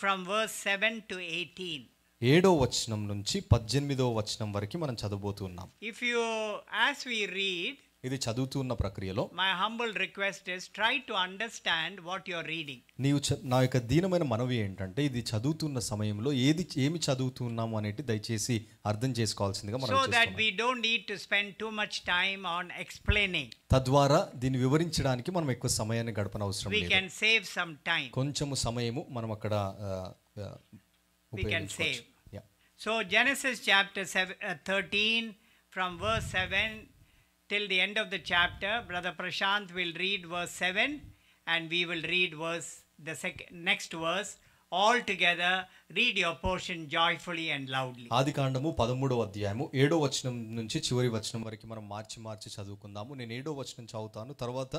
from verse 7 to 18. ఏడో వచనం నుంచి పద్దెనిమిదో వచనం వరకు మనం చదవబోతున్నాం if you as we read ఇది చదువుతున్న ప్రక్రియలో my humble request is try to understand what you are reading నీవు నా యొక్క దీనమైన మనవి ఏంటంటే ఇది చదువుతున్న సమయంలో ఏది ఏమి చదువుతున్నాము అనేది దయచేసి అర్థం చేసుకోవాల్సిందిగా మనం so that we don't need to spend too much time on explaining తద్వారా దీన్ని వివరించడానికి మనం ఎక్కువ సమయాన్ని గడపన అవసరం లేదు we can save some time కొంచెము సమయము మనం అక్కడ we can save so Genesis chapter 13 from verse 7 till the end of the chapter brother Prashant will read verse seven and we will read verse the second next verse all together read your portion joyfully and loudly ఆది కాండము పదమూడవ అధ్యాయము ఏడో వచనం నుంచి చివరి వచనం వరకు మనం మార్చి మార్చి చదువుకుందాము నేను ఏడో వచనం చదువుతాను తర్వాత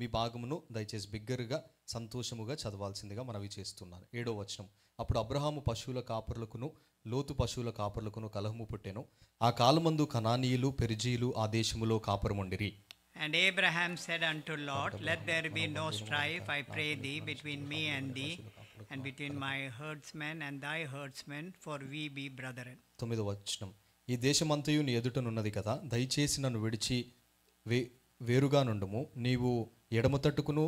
మీ భాగమును దయచేసి బిగ్గరగా సంతోషముగా చదవాల్సిందిగా మనవి చేస్తున్నాను ఏడో వచనం అప్పుడు అబ్రహాము పశువుల కాపరులకును లోతు పశువుల కాపర్లకును కలహము పుట్టెను ఆ కాలమందు కనానీయులు పెరిజీలు ఆ దేశములో కాపురముండిరి And Abraham said unto Lot, Let there be no strife, I pray thee, between me and thee, and between my herdsmen and thy herdsmen, for we be brethren. తొమ్మిదో వచనం ఈ దేశమంతయు నీ ఎదుటనున్నది కదా దయచేసి నన్ను విడిచి వే వేరుగా నుండుము నీవు ఎడమ తట్టుకును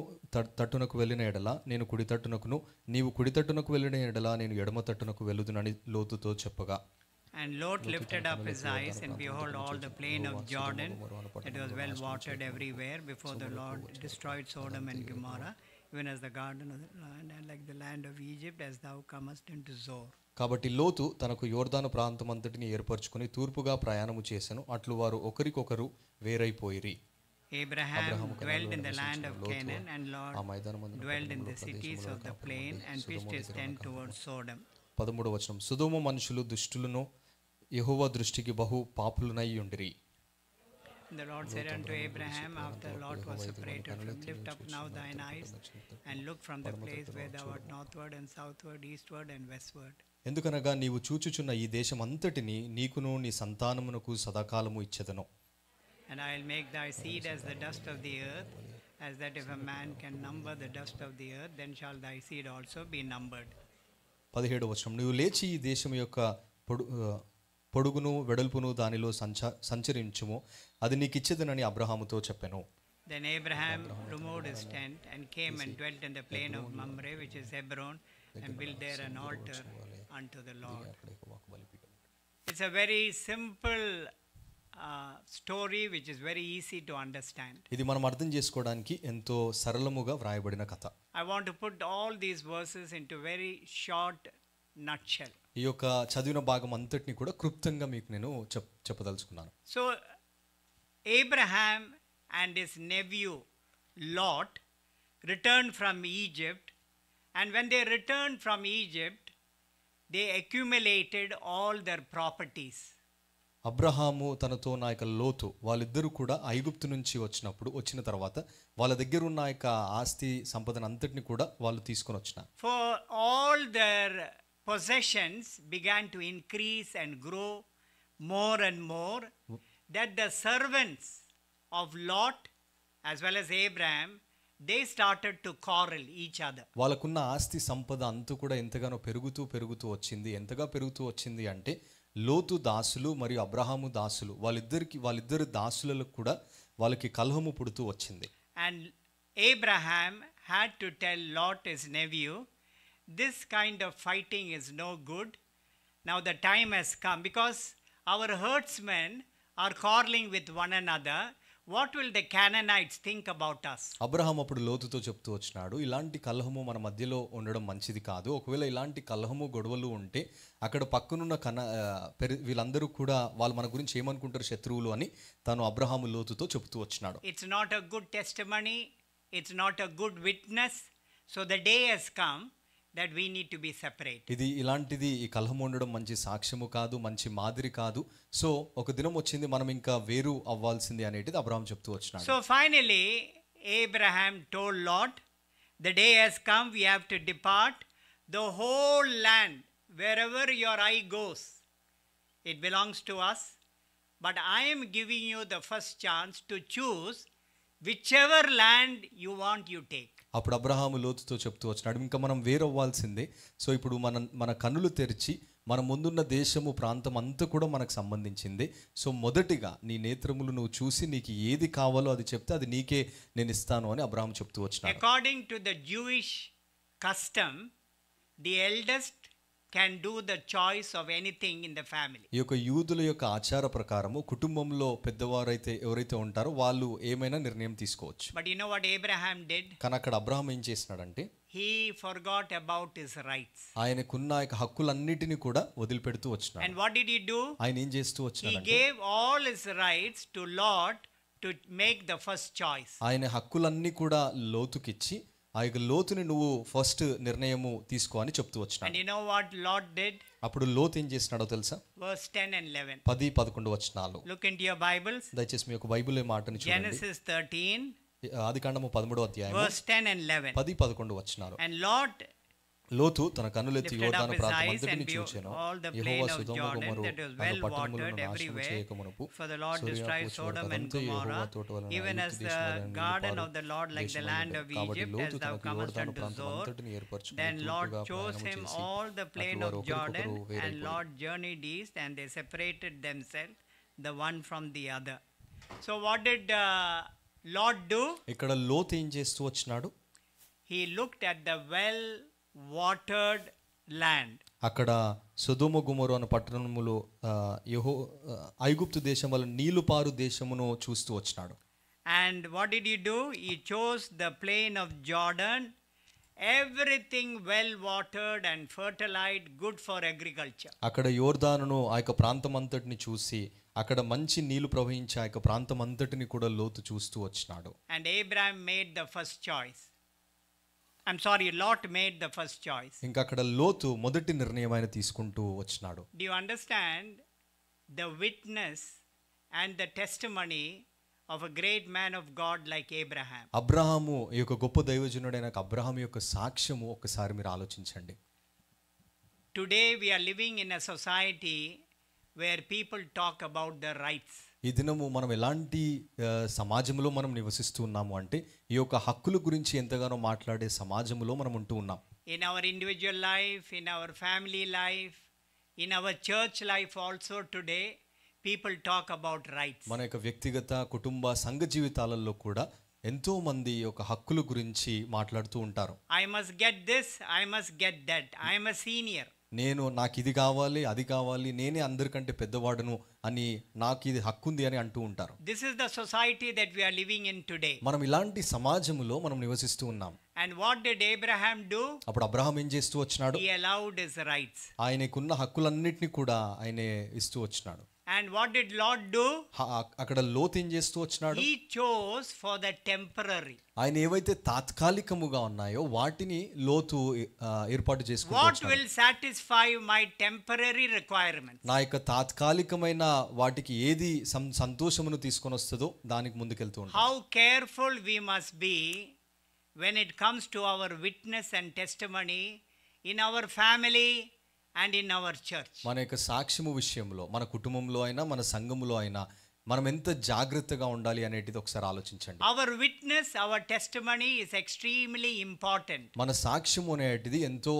తట్టునకు వెళ్ళిన ఎడల నేను కుడి తట్టునకును నీవు కుడి తట్టునకు వెళ్ళిన ఎడల నేను ఎడమ తట్టునకు వెళ్ళుదునని లోతుతో చెప్పగా And Lot lifted up his eyes, and behold, all the plain of Jordan, it was well watered everywhere before the Lord destroyed Sodom and Gomorrah, even as the garden of the land, and like the land of Egypt, as thou comest into Zor. కాబట్టి లోతు తనకు యోర్దాను ప్రాంతం అంతటిని ఏర్పరచుకుని తూర్పుగా ప్రయాణము చేసెను అట్లు వారు ఒకరికొకరు వేరైపోయిరి Abraham ah, dwelled in the land of Canaan, and Lord dwelled in the cities of the plain and pitched his tent towards Sodom. పదమూడు వచనం సుధుమ మనుషులు దుష్టులను యహోవ దృష్టికి బహు పాపులనై ఉండిరి The Lord said unto Abraham, after Lot was separated from, lift up now thine eyes and look from the place where thou art northward and southward, eastward and westward. ఎందుకనగా నీవు చూచుచున్న ఈ దేశం అంతటిని నీకును నీ సంతానమునకు సదాకాలము ఇచ్చెదను and I'll make thy seed as the dust of the earth, as that if a man can number the dust of the earth, then shall thy seed also be numbered. పదిహేడు వచనం నువ్వు లేచి ఈ దేశం యొక్క పొడు పొడుగును వెడల్పును దానిలో సంచ సంచరించుము అది నీకు ఇచ్చేదనని అబ్రహాముతో చెప్పాను Then Abraham removed his tent and came and dwelt in the plain of Mamre, which is Hebron, and built there an altar unto the Lord. It's a very simple story which is very easy to understand ఇది మనం అర్థం చేసుకోవడానికి ఎంతో సరళముగా వ్రాయబడిన కథ I want to put all these verses into very short nutshell ఈ యొక్క చదివిన భాగం అంతటిని కూడా క్లుప్తంగా మీకు నేను చెప్ చెప్పదలుచుకున్నాను so Abraham and his nephew Lot return from Egypt and when they return from Egypt they accumulated all their properties అబ్రహాము తనతో నా యొక్క లోతు వాళ్ళిద్దరూ కూడా ఐగుప్తు నుంచి వచ్చినప్పుడు వచ్చిన తర్వాత వాళ్ళ దగ్గర ఉన్న యొక్క ఆస్తి సంపదన అంతటిని కూడా వాళ్ళు తీసుకొని వచ్చిన for all their possessions began to increase and grow more and more that the servants of Lot as well as Abraham they started to quarrel each other వాళ్ళకున్న ఆస్తి సంపద అంతా కూడా ఎంతగానో పెరుగుతూ పెరుగుతూ వచ్చింది ఎంతగా పెరుగుతూ వచ్చింది అంటే లోతు దాసులు మరియు అబ్రహాము దాసులు వాళ్ళిద్దరికి వాళ్ళిద్దరు దాసులకు కూడా వాళ్ళకి కలహము పుడుతూ వచ్చింది and Abraham had to tell Lot his nephew this kind of fighting is no good now the time has come because our herdsmen are quarreling with one and other what will the Canaanites think about us Abraham అప్పుడు లోతుతో చెప్తూ వచ్చినాడు ఇలాంటి కలహము మన మధ్యలో ఉండడం మంచిది కాదు ఒకవేళ ఇలాంటి కలహము గొడవలు ఉంటే అక్కడ పక్కనున్న కన వీళ్ళందరూ కూడా వాళ్ళు మన గురించి ఏమనుకుంటారు శత్రువులు అని తను అబ్రహాము లోతుతో చెప్తూ వచ్చినాడు it's not a good testimony it's not a good witness so the day has come that we need to be separate ఇది ఇలాంటిది ఈ కలహం ఉండడం మంచి సాక్ష్యము కాదు మంచి మాదిరి కాదు సో ఒక దినం వచ్చింది మనం ఇంకా వేరు అవ్వాల్సింది అనేది అబ్రహాం చెప్తూ వచ్చినాడు so finally Abraham told Lot the day has come we have to depart the whole land wherever your eye goes it belongs to us but I'm giving you the first chance to choose whichever land you want you take అప్పుడు అబ్రహాము లోతుతో చెప్తూ వచ్చినాడు ఇంకా మనం వేరవ్వాల్సిందే so ఇప్పుడు మన మన కన్నులు తెరిచి మన ముందున్న దేశము ప్రాంతం అంతా కూడా మనకు సంబంధించింది సో మొదటిగా నీ నేత్రములు నువ్వు చూసి నీకు ఏది కావాలో అది చెప్తే అది నీకే నేను ఇస్తాను అని అబ్రహాం చెప్తూ వచ్చినాడు according to the Jewish custom the eldest can do the choice of anything in the family. ఈ యొక్క యూదుల యొక్క ఆచార ప్రకారము కుటుంబంలో పెద్దవారైతే ఎవరైతే ఉంటారో వాళ్ళు ఏమైనా నిర్ణయం తీసుకోవచ్చు. But you know what Abraham did? కానీ అక్కడ అబ్రహాం ఏం చేసినాడంటే he forgot about his rights ఆయనకున్న యొక్క హక్కులన్నిటిని కూడా వదిలిపెడుతూ వచ్చినాడు and what did he do he gave all his rights to lot to make the first choice ఆయన హక్కులన్నీ కూడా లోతుకిచ్చి ఆ యొక్క లోతుని నువ్వు ఫస్ట్ నిర్ణయము తీసుకో అని చెప్తూ వచ్చిన you know what Lot did అప్పుడు లోతు ఏం చేసినాడో తెలుసా వర్స్ 10 అండ్ 11 10 11 వచనాలు లుక్ ఇంటు యువర్ బైబిల్స్ దయచేసి మీ యొక్క బైబిల్ మాటని చూడండి జెనసిస్ 13 ఆదికాండము 13వ అధ్యాయం వర్స్ 10 అండ్ 11 10 11 వచనాలు and Lot to the of లోతు తన కన్నులెత్తి యోర్దాను ప్రాంతమంతటిని చూచెను యెహోవా సుదొమ గొమొర్రు ఆ పట్టణములను నాశనము చేయకమునుపు యెహోవా తోట వలన కాబట్టి లోతు తనకు యోర్దాను ప్రాంతమంతటిని ఏర్పరచుకొని and lord journeyed east and they separated themselves the one from the other so what did uh, lord do ikkada lothu em chestu vachnadu he looked at the well watered land అక్కడ సుధుమ గుమరు అనే పట్టణములో యహో ఐగుప్తు దేశం వల్ల నీళ్లు పారు దేశమును చూస్తూ వచ్చినాడు and what did you do he chose the plain of Jordan everything well watered and fertilized good for agriculture అక్కడ యోర్దానును ఆ యొక్క ప్రాంతం అంతటిని చూసి అక్కడ మంచి నీళ్లు ప్రవహించే ఆ యొక్క ప్రాంతం అంతటిని కూడా లోతు చూస్తూ వచ్చినాడు and Abraham made the first choice I'm sorry Lot made the first choice ఇంకా అక్కడ లోతు మొదటి నిర్ణయం ఆయన తీసుకుంటూ వచ్చినాడు do you understand the witness and the testimony of a great man of God like Abraham Abraham ఈ యొక్క గొప్ప దైవజనుడైన అబ్రహాం యొక్క సాక్ష్యము ఒకసారి మీరు ఆలోచించండి today we are living in a society where people talk about the rights ఈ దినము మనం ఎలాంటి సమాజంలో మనం నివసిస్తూ ఉన్నాము అంటే ఈ యొక్క హక్కుల గురించి ఎంతగానో మాట్లాడే సమాజంలో మనం ఉంటూ ఉన్నాం in our individual life in our family life in our church life also today people talk about rights మన యొక్క వ్యక్తిగత కుటుంబ సంఘ జీవితాలలో కూడా ఎంతో మంది ఒక హక్కుల గురించి మాట్లాడుతూ ఉంటారు I must get this I must get that I must senior నేను నాకు ఇది కావాలి అది కావాలి నేనే అందరికంటే పెద్దవాడును అని నాకు ఇది హక్కు ఉంది అని అంటూ ఉంటారు this is the society that we're living in today మనం ఇలాంటి సమాజంలో మనం నివసిస్తూ ఉన్నాం and what did Abraham do అప్పుడు అబ్రహాం ఏం చేస్తూ వచ్చినాడు హి అలౌడ్ హిస్ రైట్స్ ఆయనకున్న హక్కులన్నిటిని కూడా ఆయన ఇస్తూ వచ్చినాడు and what did Lot do అక్కడ లోత్ ఏం చేస్తూ వచ్చినాడు he chose for the temporary ఆయన ఏవైతే తాత్కాలికముగా ఉన్నాయో వాటిని లోతు ఏర్పాటు చేసుకుని what will satisfy my temporary requirement నా యొక్క తాత్కాలికమైన వాటికి ఏది సంతోషమును తీసుకొని వస్తుందో దానికి ముందుకెళ్తూ ఉంటాం how careful we must be when it comes to our witness and testimony in our family and in our church మన యొక్క సాక్ష్యము విషయంలో మన కుటుంబంలో అయినా మన సంఘములో అయినా మనం ఎంత జాగ్రత్తగా ఉండాలి అనేటిది ఒకసారి ఆలోచించండి our witness our testimony is extremely important మన సాక్ష్యం అనేటిది ఎంతో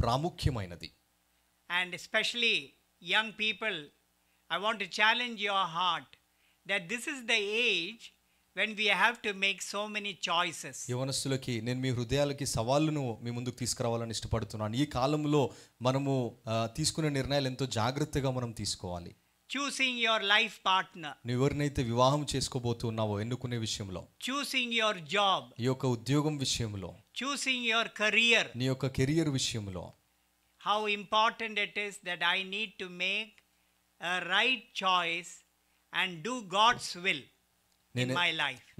ప్రాముఖ్యమైనది and especially young people I want to challenge your heart that this is the age when we have to make so many choices యవనస్తులకి నేను మీ హృదయాలకి సవాళ్ళను మీ ముందుకు తీసుకురావాలని ఇష్టపడుతున్నాను ఈ కాలంలో మనము తీసుకునే నిర్ణయాలు ఎంతో జాగ్రత్తగా మనం తీసుకోవాలి చూసింగ్ యువర్ లైఫ్ పార్ట్నర్ నువ్వు ఎవరినైతే వివాహం చేసుకోబోతున్నావో ఎన్నుకునే విషయంలో చూసింగ్ యువర్ జాబ్ ఈ యొక్క ఉద్యోగం విషయంలో చూసింగ్ యువర్ కెరియర్ నీ యొక్క కెరియర్ విషయంలో how important it is that I need to make right choice and do God's will నేను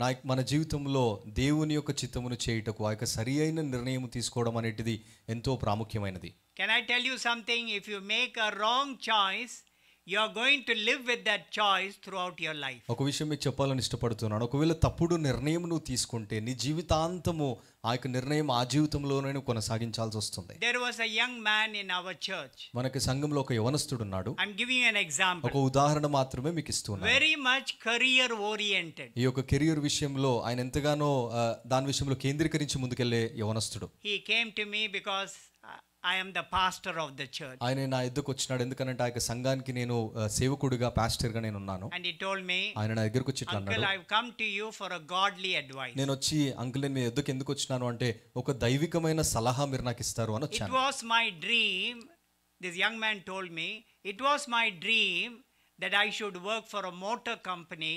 నా మన జీవితంలో దేవుని యొక్క చిత్తమును చేయుటకు ఆ యొక్క సరి అయిన నిర్ణయం తీసుకోవడం అనేటిది ఎంతో ప్రాముఖ్యమైనది can I tell you something if you make a wrong choice you are going to live with that choice throughout your life ఒక విషయం మీకు చెప్పాలని ఇష్టపడుతున్నాను ఒకవేళ తప్పుడు నిర్ణయం నువ్వు తీసుకుంటే నీ జీవితాంతము ఆ యొక్క నిర్ణయం ఆ జీవితంలోనే కొనసాగించాల్సి వస్తుంది there was a young man in our church మనకి సంఘంలో ఒక యవనస్తుడు ఉన్నాడు I am giving an exam ఒక ఉదాహరణ మాత్రమే మీకు ఇస్తున్నాను వెరీ మచ్ కెరియర్ ఓరియంటెడ్ ఈ యొక్క కెరియర్ విషయంలో ఆయన ఎంతగానో దాని విషయంలో కేంద్రీకరించి ముందుకెళ్లే యవనస్తుడు he came to me because I'm the pastor of the church ఆయన నా ఎద్దుకు వచ్చినాడు ఎందుకంటే ఆ యొక్క సంఘానికి నేను సేవకుడిగా పాస్టర్ గా నేను ఉన్నాను అండ్ హి టోల్డ్ మీ ఆయన నా దగ్గరికి వచ్చి ఇట్లా అన్నాడు I come to you for a godly advice నేను వచ్చి అంకుల్ నేను ఎద్దుకు ఎందుకు వచ్చినాను అంటే ఒక దైవికమైన సలహా మీరు నాకు ఇస్తారు అని వచ్చాను it was my dream this young man told me it was my dream that I should work for a motor company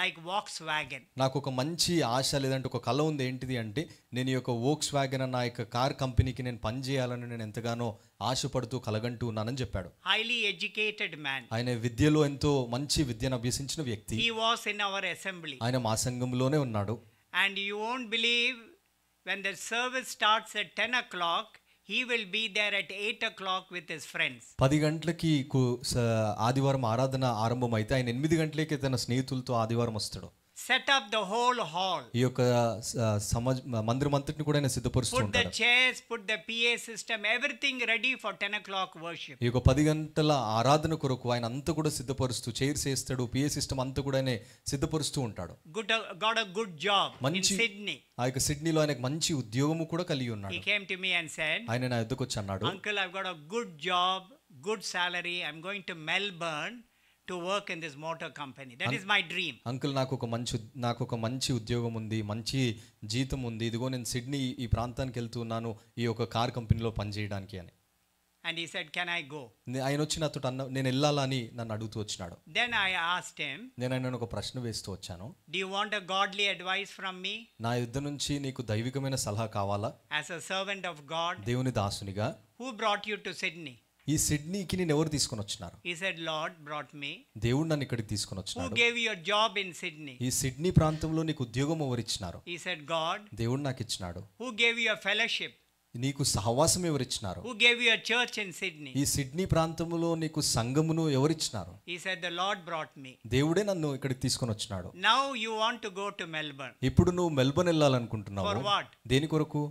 like Volkswagen నాకు ఒక మంచి ఆశ లేదంటే ఒక కళ ఉంది ఏంటిది అంటే నేను ఈ యొక్క వోక్స్ వ్యాగన్ అన్న యొక్క కార్ కంపెనీకి నేను పని చేయాలని నేను ఎంతగానో ఆశపడుతూ కలగంటూ ఉన్నానని చెప్పాడు హైలీ ఎడ్యుకేటెడ్ మ్యాన్ ఆయన విద్యలో ఎంతో మంచి విద్యను అభ్యసించిన వ్యక్తి he was in our assembly ఆయన మా సంఘంలోనే ఉన్నాడు and you won't believe when the service starts at ten o'clock he will be there at eight o'clock with his friends పది గంటలకి ఆదివారం ఆరాధన ఆరంభం అయితే ఆయన ఎనిమిది గంటలకి తన స్నేహితులతో ఆదివారం వస్తాడు set up the whole hall ఈ యొక్క సమాజ మందిరం అంతటిని కూడా ఆయన సిద్ధపరుస్తూ put the chairs put the PA system everything ready for 10 o'clock worship ఈ యొక్క 10 గంటల ఆరాధన కొరకు ఆయన అంతా కూడా సిద్ధపరుస్తూ చైర్స్ వేస్తాడు పిఏ సిస్టమ్ అంతా కూడా ఆయన సిద్ధపరుస్తూ ఉంటాడు good got a good job మంచి సిడ్నీ ఆ యొక్క సిడ్నీలో ఆయనకు మంచి ఉద్యోగము కూడా కలిగి ఉన్నాడు he came to me and said ఆయన నా ఎద్దుకొచ్చి అన్నాడు uncle I got a good job good salary I am going to Melbourne to work in this motor company that is my dream uncle నాకు ఒక మంచి నాకు ఒక మంచి ఉద్యోగం ఉంది మంచి జీతం ఉంది ఇదిగో నేను సిడ్నీ ఈ ప్రాంతానికి వెళ్తున్నాను ఈ ఒక కార్ కంపెనీలో పనిచేయడానికి అని అండ్ ఈ సెడ్ కెన్ ఐ గో ఆయన వచ్చి నాతో అన్న నేను వెళ్ళాలని నన్ను అడుగుతూ వచ్చినాడు దెన్ ఐ ఆస్ట్ హిమ్ నేను ఆయన ఒక ప్రశ్న వేస్తూ వచ్చాను do you want a godly advice from me నా యుద్ధ నుంచి నీకు దైవికమైన సలహా కావాలా as a servant of God దేవుని దాసునిగా who brought you to Sydney ఈ సిడ్నీకి నేను ఎవరు తీసుకొని వచ్చినారు ఈ సెడ్ లార్డ్ బ్రాట్ మీ దేవుడు నన్ను ఇక్కడికి తీసుకొని హూ వచ్చినాడు gave your job in Sydney ఈ సిడ్నీ ప్రాంతంలో నీకు ఉద్యోగం ఎవరు ఇచ్చినారు ఈ సెడ్ గాడ్ దేవుడు నాకు ఇచ్చినాడు హూ గేవ్ యువర్ ఫెలోషిప్ నీకు సహవాసం ఎవరు ఇచ్చినారు who gave your church in Sydney ఈ సిడ్నీ ప్రాంతంలో నీకు సంఘమును ఎవరు ఇచ్చినారు he said the Lord brought me దేవుడే నన్ను ఇక్కడికి తీసుకొని వచ్చినాడు now you want to go to Melbourne ఇప్పుడు నువ్వు మెల్బర్న్ వెళ్ళాలనుకుంటున్నావు ఫర్ వాట్ దేని కొరకు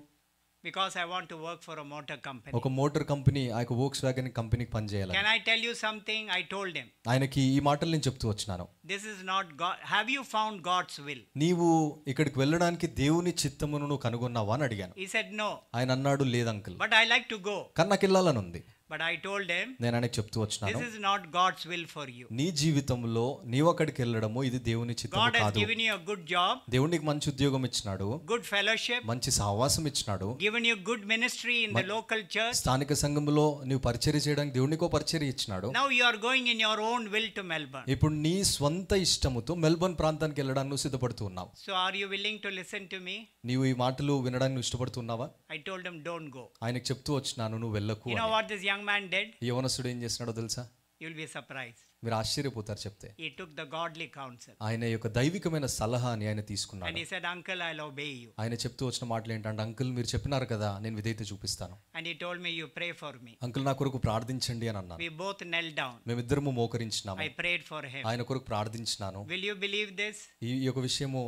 because I want to work for a motor company ఒక మోటార్ కంపెనీ ఆ యొక్క వోక్స్ వ్యాగన్ కంపెనీకి పని చేయాలి can I tell you something I told him ఆయనకి ఈ మాటలు నేను చెప్తూ వచ్చినాను this is not God have you found God's will నీవు ఇక్కడికి వెళ్ళడానికి దేవుని చిత్తమును నువ్వు కనుగొన్నావా అని అడిగాను హి సెడ్ నో ఆయన అన్నాడు లేదు uncle but I like to go కన్నకిల్లాలని ఉంది బట్ ఐ టోల్డ్ దెం నేను అని చెప్తూ వచ్చాను this is not God's will for you నీ జీవితంలో నీవు అక్కడికి వెళ్ళడము ఇది దేవుని చిత్తం కాదు God has given you good job దేవుడు నీకు మంచి ఉద్యోగం ఇచ్చినాడు గుడ్ ఫెలోషిప్ మంచి సహవాసం ఇచ్చినాడు given you good ministry in the local church స్థానిక సంఘములో నీవు పరిచర్య చేయడానికి దేవునికో పరిచర్య ఇచ్చినాడు now you are going in your own will to Melbourne ఇప్పుడు నీ స్వంత ఇష్టముతో మెల్బర్న్ ప్రాంతానికి వెళ్ళడానికి నువ్వు సిద్ధపడుతున్నావు so are you willing to listen to me నీవు ఈ మాటలు వినడానికి ఇష్టపడుతున్నావా I told them don't go ఆయనకు చెప్తూ వచ్చినాను నువ్వు వెళ్ళకు you know what this young young man dead యువనసుడు ఏం చేసినాడో తెలుసా యుల్ will సర్ప్రైజ్ మీరు ఆశ్చర్యపోతారు చెప్తే ఈ టుక్ ద గాడ్లీ counsel. ఆయన యొక్క దైవికమైన సలహాని ఆయన and he said uncle I obey you ఆయన చెప్తూ వచ్చిన మాటలు ఏంటంటే అంకుల్ మీరు చెప్పినారు కదా నేను విధేయత చూపిస్తాను and he told me you pray for me uncle నా కొరకు ప్రార్థించండి అని అన్నాను బోత్ నెల్ డౌన్ మేము మేమిద్దరము మోకరించినాం ఐ ప్రేడ్ ఫర్ him. ఆయన కొరకు ప్రార్థించినాను విల్ యు బిలీవ్ దిస్ ఈ యొక్క విషయము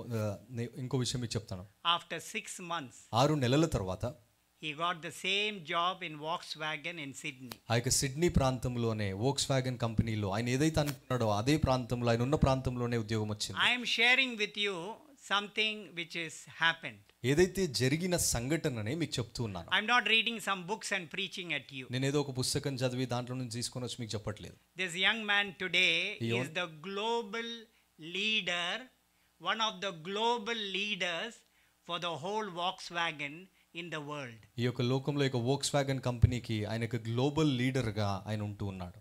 ఇంకో విషయం మీకు చెప్తాను ఆఫ్టర్ 6 మంత్స్ ఆరు నెలల తర్వాత he got the same job in Volkswagen in Sydney. ఆ Sydney సిడ్నీ Volkswagen కంపెనీలో ఆయన I am sharing with you something which is happened. ఏదైతే జరిగిన సంఘటననే మీకు చెప్తున్నాను. I am not reading some books and preaching at you. నేను ఏదో ఒక పుస్తకం చదివి దాంట్లో నుంచి తీసుకొని వచ్చి మీకు చెప్పట్లేదు. This young man today is the global leader, one of the global leaders for the whole Volkswagen in the world ఈ యొక్క లోకంలో యొక్క వోక్స్ వ్యాగన్ కంపెనీకి ఆయన గ్లోబల్ లీడర్గా ఆయన ఉంటూ ఉన్నాడు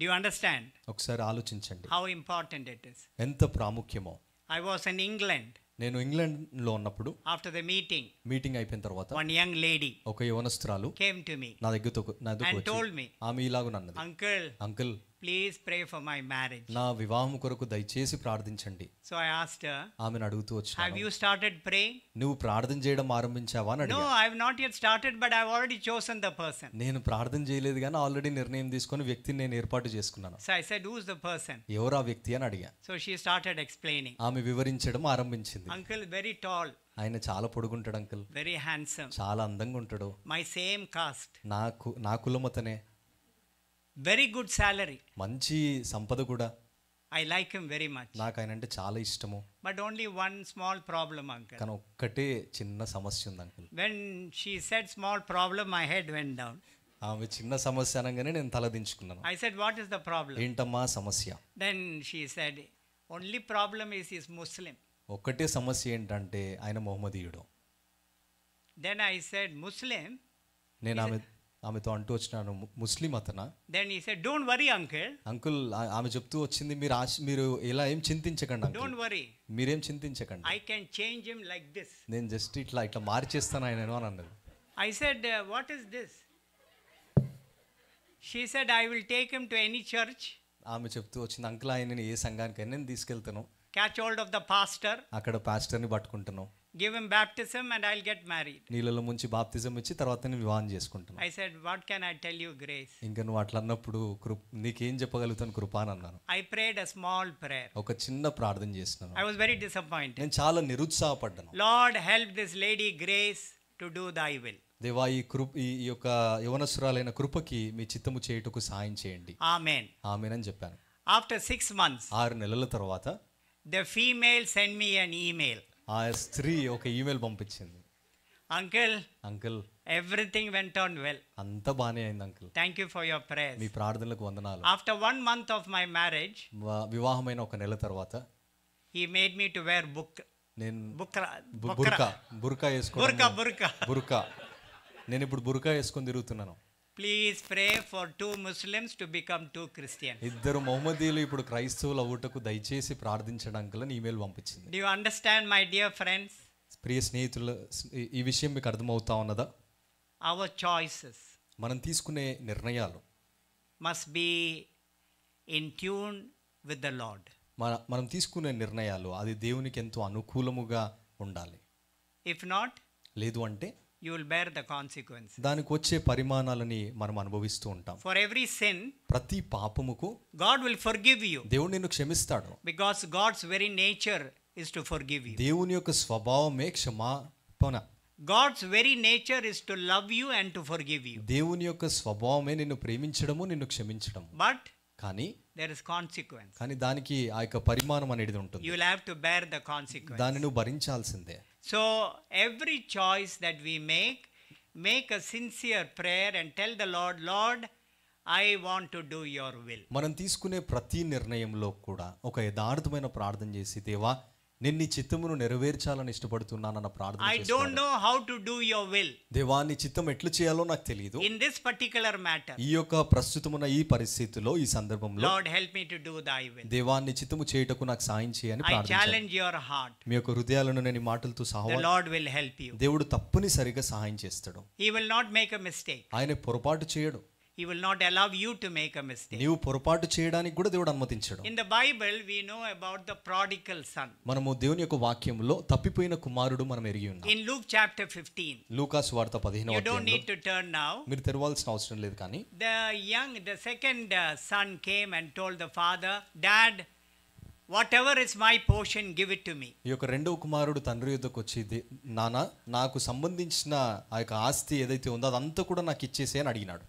డి అండర్స్టాండ్ ఒకసారి ఆలోచించండి హౌ ఇంపార్టెంట్ ఇట్ ఇస్ ఎంత ప్రాముఖ్యమో ఐ వాస్ ఇన్ ఇంగ్లాండ్ నేను ఇంగ్లాండ్లో ఉన్నప్పుడు ఆఫ్టర్ ద మీటింగ్ మీటింగ్ అయిపోయిన తర్వాత వన్ యంగ్ లేడీ ఒక యువనస్త్రాలు కేమ్ టు మీ నా దగ్గర నా దగ్గర టోల్డ్ మీ ఆమె ఇలాగ నన్నది uncle uncle please pray for my marriage నా వివాహం కొరకు దయచేసి ప్రార్థించండి సో ఐ ఆస్క్డ్ ఆమెను అడుగుతూ వచ్చాను హావ్ యు స్టార్టెడ్ ప్రేయింగ్ నువ్వు ప్రార్థన చేయడం ఆరంభించావా అని no I have not yet started but I have already chosen the person నేను ప్రార్థన చేయలేదు కానీ ఆల్రెడీ నిర్ణయం తీసుకొని వ్యక్తిని నేను ఏర్పాటు చేసుకున్నాను so I said who's the person ఎవరు ఆ వ్యక్తి అని అడిగా సో షీ స్టార్టెడ్ ఎక్స్ప్లెయినింగ్ ఆమె వివరించడం ఆరంభించింది అంకుల్ వెరీ టాల్ ఆయన చాలా పొడుగుంటాడు అంకుల్ వెరీ హ్యాండ్సమ్ చాలా అందంగా ఉంటాడు మై సేమ్ కాస్ట్ నాకు నా కులమతనే వెరీ గుడ్ సాలరీ మంచి సంపద కూడా I like him very much నాకు ఆయన అంటే చాలా ఇష్టము but only one small problem uncle కానీ ఒక్కటే చిన్న సమస్య ఉంది uncle when she said small problem my head went down ఆమె చిన్న సమస్య అనగానే నేను తలదించుకున్నాను I said what is the problem ఏంటమ్మా సమస్య then she said only problem is is Muslim ఒక్కటే సమస్య ఏంటంటే ఆయన మొహమ్మదీయుడు దెన్ ఐ సెడ్ ముస్లిం నేను ఆమె ఆమెతో అంటూ వచ్చినాను ముస్లిం అతన then he said don't worry uncle uncle ఆమె చెప్తూ వచ్చింది మీరు మీరు ఇలా ఏం చింతించకండి డోంట్ వరీ మీరేం చింతించకండి I can change him like this నేను జస్ట్ ఇట్లా ఇట్లా మార్చేస్తాను ఆయన అని అన్నది I said what is this she said I will take him to any church ఆమె చెప్తూ వచ్చింది అంకుల్ ఆయనని ఏ సంఘానికైనా నేను తీసుకెళ్తాను catch hold of the pastor అక్కడ పాస్టర్ని పట్టుకుంటున్నాం give him baptism and I'll get married. I said, what can I tell you, Grace? I prayed a small prayer. I was very disappointed. Lord, help this lady, Grace, to do thy will. Amen. Amen. After six months, the female sent me an email. ఆ స్త్రీ ఒక email పంపించింది uncle uncle everything went on well అంత బానే అయింది uncle thank you for your prayer మీ ప్రార్థనలకు వందనాలు after one month of my marriage వివాహమైన ఒక నెల తర్వాత he made me to wear burqa నేను బుర్కా బుర్కా వేసుకో బుర్కా బుర్కా బుర్కా నేను ఇప్పుడు బుర్కా వేసుకొని తిరుగుతున్నాను please pray for two Muslims to become two Christian ఇద్దరు మహమ్మదీలు ఇప్పుడు క్రైస్తవులు అవ్వటకు దయచేసి ప్రార్థించడానికి అని ఈమెయిల్ పంపించింది do you understand my dear friends ప్రియ స్నేహితులు ఈ విషయం మీకు అర్థమవుతా ఉన్నదా అవర్ చాయిసెస్ మనం తీసుకునే నిర్ణయాలు must be in tune with the Lord మన మనం తీసుకునే నిర్ణయాలు అది దేవునికి ఎంతో అనుకూలముగా ఉండాలి ఇఫ్ నాట్ లేదు అంటే you will bear the consequences దానికి వచ్చే పరిమాణాలని మనం అనుభవిస్తూ ఉంటాం for every sin ప్రతి పాపముకు god will forgive you దేవుడు నిన్ను క్షమిస్తాడు because god's very nature is to forgive you దేవుని యొక్క స్వభావమే క్షమాపణ God's very nature is to love you and to forgive you దేవుని యొక్క స్వభావమే నిన్ను ప్రేమించడము నిన్ను క్షమించడం బట్ కానీ there is consequence కానీ దానికి ఆ యొక్క పరిమాణం అనేది ఉంటుంది you will have to bear the consequence దాన్ని నువ్వు భరించాల్సిందే so every choice that we make make a sincere prayer and tell the lord lord I want to do your will మనం తీసుకునే ప్రతి నిర్ణయంలో కూడా ఒక యథార్థమైన ప్రార్థన చేసి దేవా నిన్ని చిత్తమును నెరవేర్చాలని ఇష్టపడుతున్నానన్న ప్రార్థన I don't know how to do your will దేవా నీ చిత్తం ఎట్లు చేయాలో నాకు తెలియదు ఇన్ దిస్ పర్టిక్యులర్ మ్యాటర్ ఈ యొక్క ప్రస్తుతమున్న ఈ పరిస్థితిలో ఈ సందర్భంలో Lord help me to do thy will దేవా నీ చిత్తము చేయుటకు నాకు సాయం చేయని ప్రార్థన ఐ ఛాలెంజ్ యువర్ హార్ట్ మీ యొక్క హృదయాలను నేను మాటలతో సహాయం the Lord will help you దేవుడు తప్పనిసరిగా సహాయం చేస్తాడు he will not make a mistake ఆయన పొరపాటు చేయడు he will not allow you to make a mistake నీవు పొరపాటు చేయడానికి కూడా దేవుడు అనుమతించడు in the bible we know about the prodigal son మనము దేవుని యొక్క వాక్యంలో తప్పిపోయిన కుమారుడు మనం ఎరిగి ఉన్నాం in luke chapter 15 లూకాసు వార్త 15వ అధ్యాయంలో you don't need to turn now మీరు తెరవాల్సిన అవసరం లేదు కానీ the young the second son came and told the father dad whatever is my portion give it to me ఈ యొక్క రెండవ కుమారుడు తండ్రి యుద్ధకు వచ్చి నాన్న నాకు సంబంధించిన ఆ యొక్క ఆస్తి ఏదైతే ఉందో అదంతా కూడా నాకు ఇచ్చేసే అని అడిగినాడు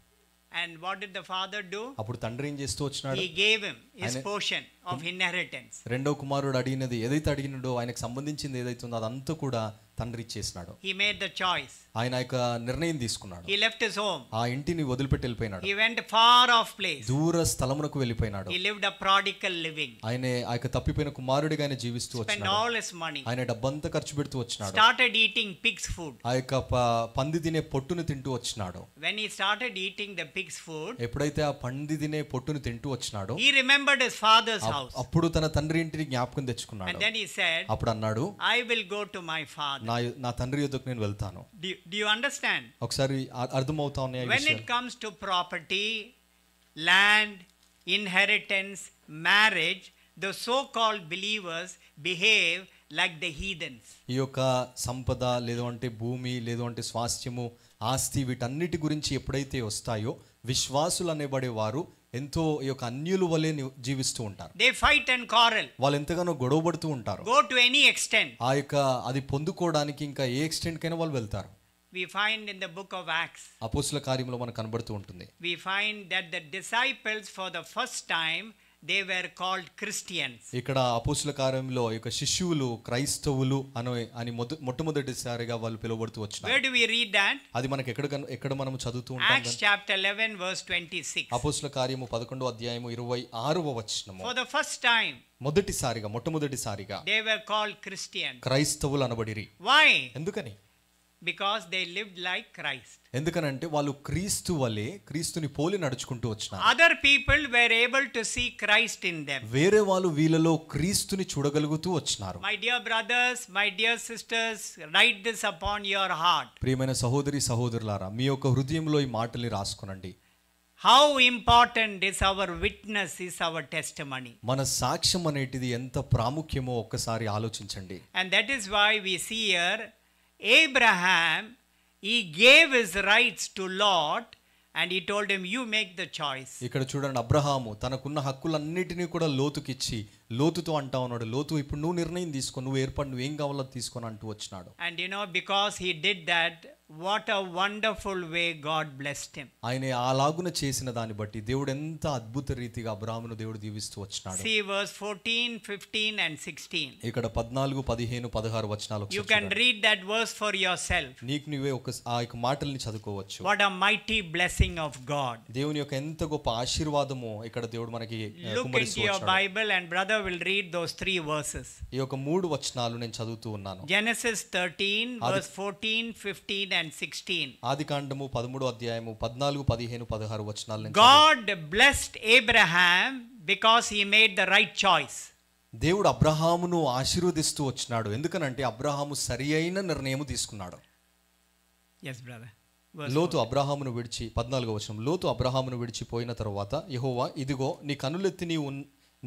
and what did the father do? అప్పుడు తండ్రి ఏం చేస్తూ వచ్చినాడు He gave him his portion of inheritance. రెండో కుమారుడు అడిగినది ఏదైతే అడిగినాడో ఆయనకు సంబంధించింది ఏదైతే ఉందో అదంతా కూడా తండ్రి చేసినాడు హి మేడ్ ద చాయిస్ ఆయన యొక్క నిర్ణయం తీసుకున్నాడు హి లెఫ్ట్ హిస్ హోమ్ ఆ ఇంటిని వదిలిపెట్టి వెళ్ళిపోయినాడు he went far off place దూర స్థలమునకు వెళ్ళిపోయినాడు he lived a prodigal living ఆయన ఆ యొక్క తప్పిపోయిన కుమారుడిగానే జీవిస్తూ వచ్చాడు ఆల్ హిస్ మనీ ఆయన డబ్బంతా ఖర్చు పెడుతూ వచ్చినాడు స్టార్టెడ్ ఈటింగ్ పిగ్స్ ఫుడ్ ఆ యొక్క పంది తినే పొట్టును తింటూ వచ్చినాడు when he started eating the pigs food ఎప్పుడైతే ఆ పంది తినే పొట్టును తింటూ వచ్చాడు he remembered his father's house అప్పుడు తన తండ్రి ఇంటిని జ్ఞాపకం తెచ్చుకున్నాడు అండ్ దెన్ హి సెడ్ అప్పుడు అన్నాడు I will go to my father నా నా తండ్రి యుద్ధకు నేను వెళ్తాను డి యు అండర్స్టాండ్ ఒకసారి అర్థమవుతా ఉన్నాయి when it comes to property land inheritance marriage the so called believers behave like the heathens ఈ యొక్క సంపద లేదు అంటే భూమి లేదు అంటే స్వాస్థ్యము ఆస్తి వీటన్నిటి గురించి ఎప్పుడైతే వస్తాయో విశ్వాసులు వారు ఎంతో ఈ యొక్క అన్యుల వలె జీవిస్తూ ఉంటారు దే ఫైట్ అండ్ కారల్ వాళ్ళు ఎంతగానో గొడవ పడుతూ ఉంటారు గో టు ఎనీ ఎక్స్టెంట్ ఆ యొక్క అది పొందుకోవడానికి ఇంకా ఏ ఎక్స్టెంట్ కైనా వాళ్ళు వెళ్తారు we find in the book of Acts అపోస్తుల కార్యంలో మనకు కనబడుతూ ఉంటుంది we find that the disciples for the first time they were called Christians ఇక్కడ అపోస్తుల కార్యంలో యొక్క శిష్యులు క్రైస్తవులు అను అని మొట్టమొదటిసారిగా వాళ్ళు పిలువబడుతూ వచ్చారు where do we read that అది మనకి ఎక్కడ ఎక్కడ మనం చదువుతూ ఉంటాం యాక్ట్స్ చాప్టర్ 11 వర్స్ 26 అపోస్తుల కార్యము 11వ అధ్యాయము 26వ వచనము ఫర్ ద ఫస్ట్ టైం మొదటిసారిగా మొట్టమొదటిసారిగా దే వేర్ కాల్డ్ క్రిస్టియన్ క్రైస్తవులు అనబడిరి వై ఎందుకని because they lived like Christ. ఎందుకంటే వాళ్ళు క్రీస్తు వలె క్రీస్తుని పోలి నడుచుకుంటూ వచ్చారు. Other people were able to see Christ in them. వేరే వాళ్ళు వీళ్ళలో క్రీస్తుని చూడగలుగుతూ వచ్చారు. My dear brothers, my dear sisters, write this upon your heart. ప్రియమైన సోదరి సోదరులారా మీ యొక్క హృదయంలో ఈ మాటల్ని రాసుకోండి. How important is our witness is our testimony. మన సాక్ష్యం అనేది ఎంత ప్రాముఖ్యమో ఒక్కసారి And that is why we see here Abraham, he gave his rights to Lot and he told him, You make the choice. ఇక్కడ చూడండి అబ్రహాము తనకున్న హక్కులన్నిటినీ కూడా లోతుకిచ్చి లోతుతో అంటా ఉన్నాడు లోతు ఇప్పుడు నువ్వు నిర్ణయం తీసుకో నువ్వు ఏర్పడి నువ్వు ఏం కావాలో తీసుకొని అంటూ వచ్చినాడు and you know because he did that what a wonderful way God blessed him ఆయన అలాగున చేసిన దాన్ని బట్టి దేవుడు ఎంత అద్భుత రీతిగా అబ్రాహామును దేవుడు దీవిస్తూ వచ్చినాడు సీ వర్స్ 14 15 అండ్ 16 ఇక్కడ 14 15 16 వచనాలు you can read that verse for yourself నీకు నువ్వే ఒక ఆ యొక్క మాటల్ని చదువుకోవచ్చు what a mighty blessing of God దేవుని యొక్క ఎంత గొప్ప ఆశీర్వాదము ఇక్కడ దేవుడు మనకి look in your Bible and brother will read those 3 verses ఈ యొక్క మూడు వచనాలు నేను చదువుతూ ఉన్నాను జెనెసిస్ 13 వర్స్ 14 15 and 16. ఆదికాండము 13వ అధ్యాయము 14 15 16 వచనాలను God blessed Abraham because he made the right choice. దేవుడు అబ్రహామును ఆశీర్వదిస్తూ వచ్చినాడు ఎందుకనంటే అబ్రహాము సరియైన నిర్ణయం తీసుకున్నాడు ఎస్ బ్రదర్ లోతు అబ్రహామును విడిచి పద్నాలుగో వచనం లోతు అబ్రహామును విడిచిపోయిన తర్వాత యహోవా ఇదిగో నీ కనులెత్తి నీ ఉన్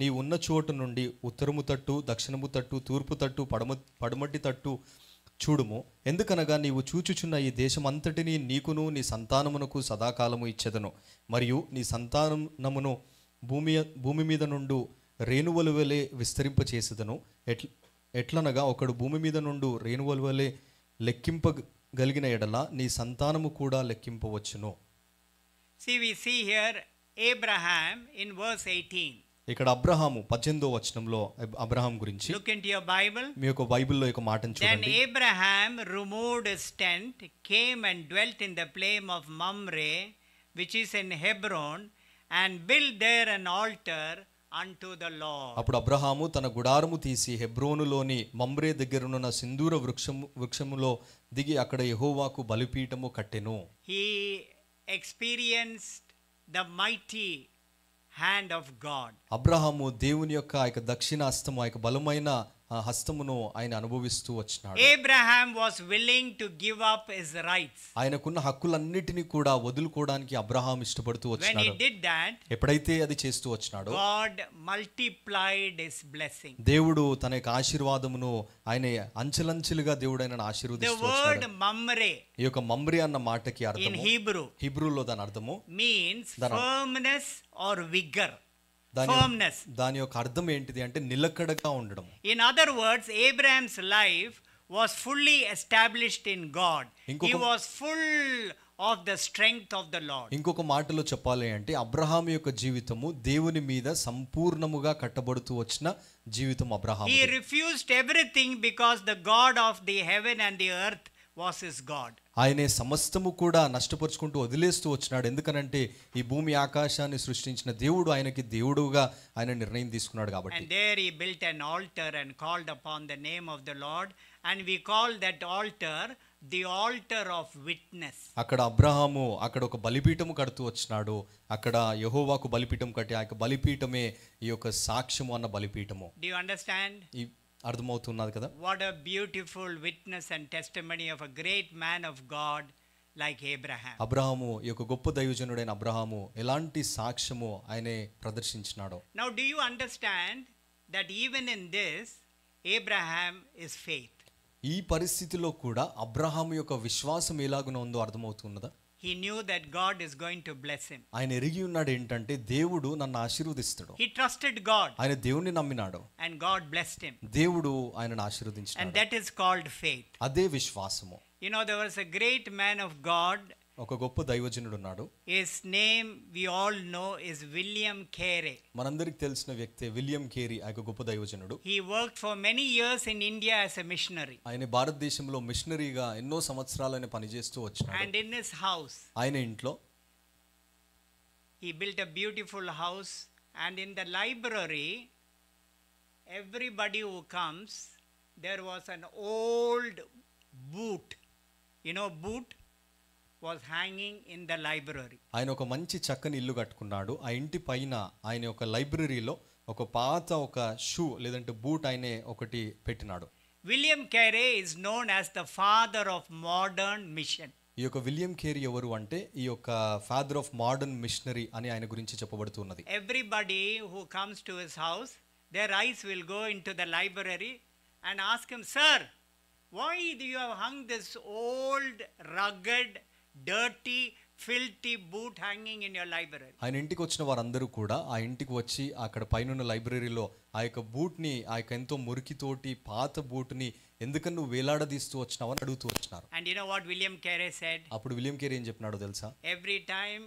నీ ఉన్న చోటు నుండి ఉత్తరము తట్టు దక్షిణము తట్టు తూర్పు తట్టు పడమ పడమటి తట్టు చూడుము ఎందుకనగా నీవు చూచుచున్న ఈ దేశమంతటిని నీకును నీ సంతానమునకు సదాకాలము ఇచ్చేదను మరియు నీ సంతానమును భూమి భూమి మీద నుండు రేణువలు వలె విస్తరింపచేసేదను ఎట్ల ఎట్లనగా ఒకడు భూమి మీద నుండు రేణువలు వలె లెక్కింపగలిగిన ఎడల నీ సంతానము కూడా లెక్కింపవచ్చును See, we see here Abraham in verse 18. ఇక్కడ అబ్రహాము పద్దెనిమిదో వచనంలో అబ్రహాం గురించి లుక్ ఇన్ యువర్ బైబిల్ మీ యొక్క బైబిల్లో ఒక మాటను చూడండి then Abraham removed his tent came and dwelt in the plain of Mamre which is in Hebron and build there an altar unto the Lord అప్పుడు అబ్రహాము తన గుడారము తీసి హెబ్రోనులోని మమ్రే ఉన్న సింధూర వృక్షము వృక్షములో దిగి అక్కడ యెహోవాకు బలిపీఠము కట్టెను he experienced the mighty hand of God Abraham దేవుని యొక్క దక్షిణాస్తము యొక్క దక్షిణ ఆ యొక్క బలమైన హస్తమును ఆయన అనుభవిస్తూ వచ్చినాడు Abraham was willing to give up his rights ఆయనకున్న హక్కులన్నిటిని కూడా వదులుకోవడానికి అబ్రహాం ఇష్టపడుతూ వచ్చినాడు డిడ్ దట్ ఎప్పుడైతే అది చేస్తూ వచ్చినాడో గాడ్ మల్టిప్లైడ్ హిస్ బ్లెస్సింగ్ దేవుడు తన యొక్క ఆశీర్వాదమును ఆయన అంచెలంచెలుగా దేవుడు ఆయనను ఆశీర్వదిస్తూ వర్డ్ మమ్రే ఈ యొక్క మమ్రే అన్న మాటకి అర్థం ఇన్ హీబ్రూ హీబ్రూలో దాని అర్థము means firmness or vigor firmness దాని యొక్క అర్థం ఏంటిది అంటే నిలకడగా ఉండడం in other words Abraham's life was fully established in God he was full of the strength of the Lord ఇంకొక మాటలో చెప్పాలి అంటే అబ్రహాం యొక్క జీవితము దేవుని మీద సంపూర్ణముగా కట్టబడుతూ వచ్చిన జీవితం Abraham he refused everything because the God of the heaven and the earth was is God ఆయనే సమస్తము కూడా నష్టపరుచుకుంటూ వదిలేస్తూ వచ్చినాడు ఎందుకనంటే ఈ భూమి ఆకాశాన్ని సృష్టించిన దేవుడు ఆయనకి దేవుడుగా ఆయన నిర్ణయం తీసుకున్నాడు కాబట్టి and there he built an altar and called upon the name of the lord and we call that altar the altar of witness అక్కడ అబ్రహాము అక్కడ ఒక బలిపీఠము కడుతూ వచ్చినాడు అక్కడ యహోవాకు బలిపీఠం కట్టి ఆ యొక్క బలిపీఠమే ఈ యొక్క సాక్ష్యము అన్న బలిపీఠము డి అండర్స్టాండ్ అర్థమవుతున్నది కదా what a beautiful witness and testimony of a great man of God like Abraham Abraham ఈ యొక్క గొప్ప దైవజనుడైన అబ్రహాము ఎలాంటి సాక్ష్యము ఆయనే ప్రదర్శించినాడు now do you understand that even in this Abraham is faith ఈ పరిస్థితిలో కూడా అబ్రహాం యొక్క విశ్వాసం ఎలాగున ఉందో అర్థమవుతున్నదా he knew that god is going to bless him ఆయన ఎరిగి ఉన్నాడు ఏంటంటే దేవుడు నన్ను ఆశీర్వదిస్తాడు he trusted god ఆయన దేవుణ్ణి నమ్మినాడు and god blessed him దేవుడు ఆయనను ఆశీర్వదించాడు and that is called faith అదే విశ్వాసము you know there was a great man of god ఒక గొప్ప దైవజనుడు ఉన్నాడు his name we all know is William Carey మనందరికి తెలిసిన వ్యక్తి విలియం కేరీ ఆ గొప్ప దైవజనుడు he work for many years in India as a missionary ఆయన భారతదేశంలో మిషనరీగా ఎన్నో సంవత్సరాలని పనిచేస్తూ వచ్చాడు అండ్ ఇన్ హిస్ హౌస్ ఆయన ఇంట్లో he built a beautiful house and in the library everybody who comes there was an old boot you know boot was hanging in the library ఆయన ఒక మంచి చక్కని ఇల్లు కట్టుకున్నాడు ఆ ఇంటి పైన ఆయన ఒక లైబ్రరీలో ఒక పాత ఒక షూ లేదంటే బూట్ ఆయనే ఒకటి పెట్టినాడు William Carey is known as the father of modern mission ఈ యొక్క విలియం కేరీ ఎవరు అంటే ఈ యొక్క ఫాదర్ ఆఫ్ మోడర్న్ మిషనరీ అని ఆయన గురించి చెప్పబడుతున్నది everybody who comes to his house their eyes will go into the library and ask him sir why do you have hung this old rugged dirty filthy boot hanging in your library ఆయన ఇంటికి వచ్చిన వారందరూ కూడా ఆ ఇంటికి వచ్చి అక్కడ పైన లైబ్రరీలో ఆ యొక్క బూట్ని ఆ యొక్క ఎంతో మురికితోటి పాత బూట్ని ఎందుకని నువ్వు వేలాడదీస్తూ వచ్చినావని అడుగుతూ వచ్చినారు and you know what William Carey said అప్పుడు విలియం కేరే ఏం చెప్పినాడో తెలుసా every time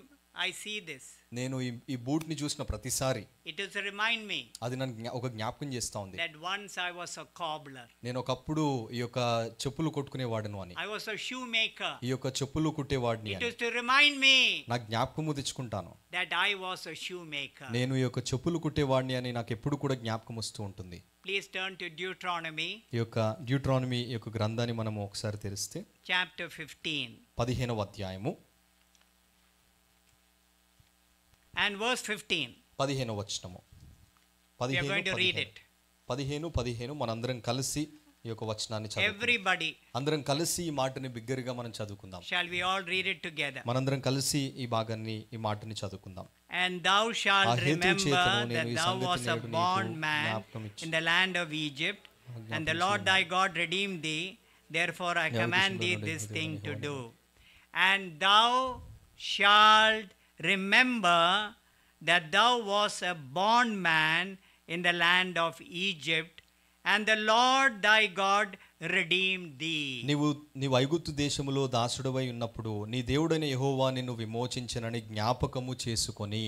I see this నేను ఈ బూట్ ని చూసిన ప్రతిసారి ఇట్ ఇస్ రిమైండ్ మీ అది నన్ను ఒక జ్ఞాపకం చేస్తా ఉంది that once I was a cobbler నేను ఒకప్పుడు ఈ యొక్క చెప్పులు కొట్టుకునేవాడను అని I was a shoe maker ఈ యొక్క చెప్పులు కుట్టేవాడిని it is to remind me నా జ్ఞాపకము తెచ్చుకుంటాను that I was a shoe maker నేను ఈ యొక్క చెప్పులు కుట్టేవాడిని అని నాకు ఎప్పుడు కూడా జ్ఞాపకం వస్తూ ఉంటుంది ప్లీజ్ టర్న్ టు డ్యూట్రానమీ ఈ యొక్క డ్యూట్రానమీ యొక్క గ్రంథాన్ని మనం ఒకసారి తెరిస్తే చాప్టర్ 15 15వ అధ్యాయము అండ్ వర్స్ ఫిఫ్టీన్ పదిహేను వచనము పదిహేను పదిహేను పదిహేను మనందరం కలిసి ఈ యొక్క వచనాన్ని ఎవ్రీబడి అందరం కలిసి ఈ మాటని బిగ్గరగా మనం చదువుకుందాం shall we all read it together మనందరం కలిసి ఈ భాగాన్ని ఈ మాటని చదువుకుందాం and thou shall remember that thou was a bondman in the land of Egypt and the Lord thy God redeem thee therefore I command thee this thing to do and thou shalt Remember that thou wast a bondman in the land of Egypt, and the Lord thy God redeemed thee. నీవు నీవు ఐగుప్తు దేశములో దాసుడవై ఉన్నప్పుడు నీ దేవుడైన యెహోవా నిన్ను విమోచించనని జ్ఞాపకము చేసుకొని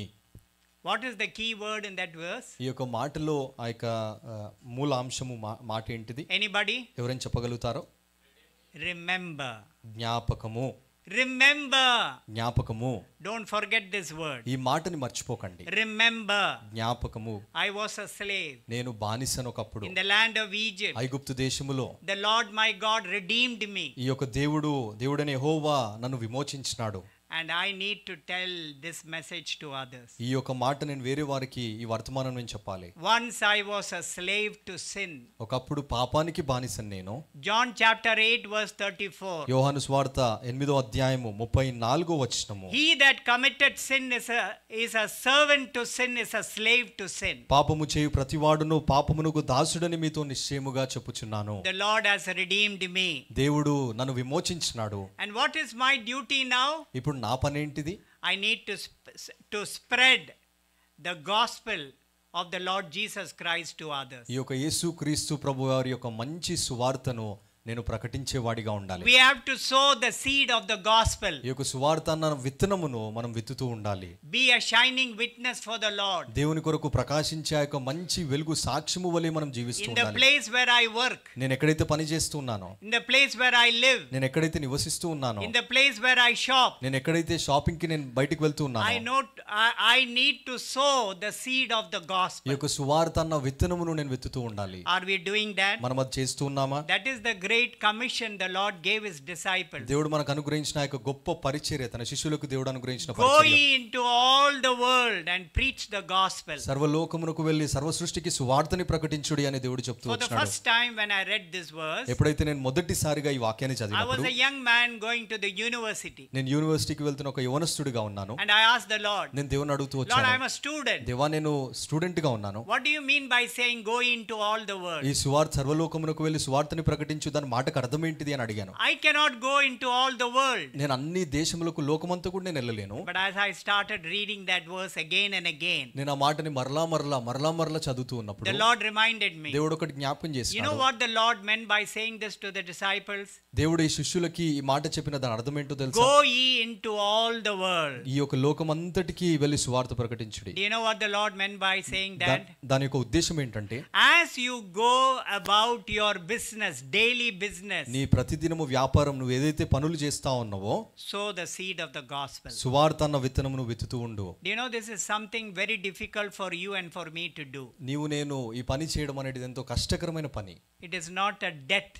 what is the key word in that verse ఈ యొక్క మాటలో ఆ యొక్క మూల అంశము మాట ఏంటిది ఎనీబడి ఎవరైనా చెప్పగలుగుతారో రిమెంబర్ జ్ఞాపకము రిమెంబర్ జ్ఞాపకము డోంట్ ఫర్గెట్ దిస్ వర్డ్ ఈ మాటని మర్చిపోకండి రిమెంబర్ జ్ఞాపకము ఐ వాస్ అ స్లేవ్ నేను బానిసను ఒకప్పుడు in the land of Egypt ఐగుప్తు దేశములో the Lord my God redeemed me ఈ యొక్క దేవుడు దేవుడనే యెహోవా నన్ను విమోచించినాడు and I need to tell this message to others ఈ యొక్క మాట నేను వేరే వారికి ఈ వర్తమానం నేను చెప్పాలి once I was a slave to sin ఒకప్పుడు పాపానికి బానిసను నేను జాన్ చాప్టర్ 8 వర్స్ 34 యోహాను స్వార్త 8వ అధ్యాయము 34వ వచనము he that committed sin is a is a servant to sin is a slave to sin పాపము చేయు ప్రతివాడును పాపమునకు దాసుడని మీతో నిశ్చయముగా చెప్పుచున్నాను the Lord has redeemed me దేవుడు నన్ను విమోచించినాడు and what is my duty now ఇప్పుడు నా పని ఏంటిది I need to to spread the gospel of the Lord Jesus Christ to others ఈ యొక్క యేసు క్రీస్తు ప్రభు వారి యొక్క మంచి సువార్తను నేను ప్రకటించే వాడిగా ఉండాలి we have to sow the seed of the gospel ఈ యొక్క సువార్త అన్న విత్తనమును మనం విత్తుతూ ఉండాలి be a shining witness for the Lord దేవుని కొరకు ప్రకాశించే యొక్క మంచి వెలుగు సాక్ష్యము వలె మనం జీవిస్తూ ఉండాలి in the place where I work నేను ఎక్కడైతే పని చేస్తూ ఉన్నానో in the place where I live నేను ఎక్కడైతే నివసిస్తూ ఉన్నానో in the place where I shop నేను ఎక్కడైతే షాపింగ్ కి నేను బయటికి వెళ్తూ ఉన్నానో I note I need to sow the seed of the gospel ఈ యొక్క సువార్త అన్న విత్తనమును నేను విత్తుతూ ఉండాలి ఆర్ వి డూయింగ్ దట్ మనం అది చేస్తూ that is the great great commission the Lord gave his disciples. Go into all the world and preach the gospel. For the first time when I read this verse. I was a young man going to the university. నేను you వెళ్తున్న ఒక యవనస్తుడిగా ఉన్నాను. And I asked the Lord. నేను దేవుని అడుగుతూ Lord I am a student. దేవా నేను student గా What do you mean by saying go into all the world? ఈ సువార్త సర్వలోకమునకు Swarthani సువార్తని ప్రకటించుదని అతని మాటకు అర్థం ఏంటిది అని అడిగాను I cannot go into all the world నేను అన్ని దేశములకు లోకమంతా కూడా నేను వెళ్ళలేను but as I started reading that verse again and again నేను ఆ మాటని మరలా మరలా మరలా మరలా చదువుతూ ఉన్నప్పుడు ద లార్డ్ రిమైండెడ్ మీ దేవుడు ఒకటి జ్ఞాపకం చేశాడు you know what the Lord meant by saying this to the disciples దేవుడు ఈ శిష్యులకి ఈ మాట చెప్పిన దాని అర్థం ఏంటో తెలుసా గో ఈ ఇంటూ ఆల్ ద వరల్డ్ ఈ యొక్క లోకమంతటికి వెళ్ళి సువార్త ప్రకటించుడి you know what the Lord meant by saying that దాని యొక్క ఉద్దేశం ఏంటంటే as you go about your business daily business నీ ప్రతిదినము వ్యాపారం నువ్వు ఏదైతే పనులు చేస్తా ఉన్నావో sow the seed of the gospel సువార్త అన్న విత్తనము నువ్వు విత్తుతూ ఉండు you know this is something very difficult for you and for me to do నీవు నేను ఈ పని చేయడం అనేది ఎంతో కష్టకరమైన పని it is not a debt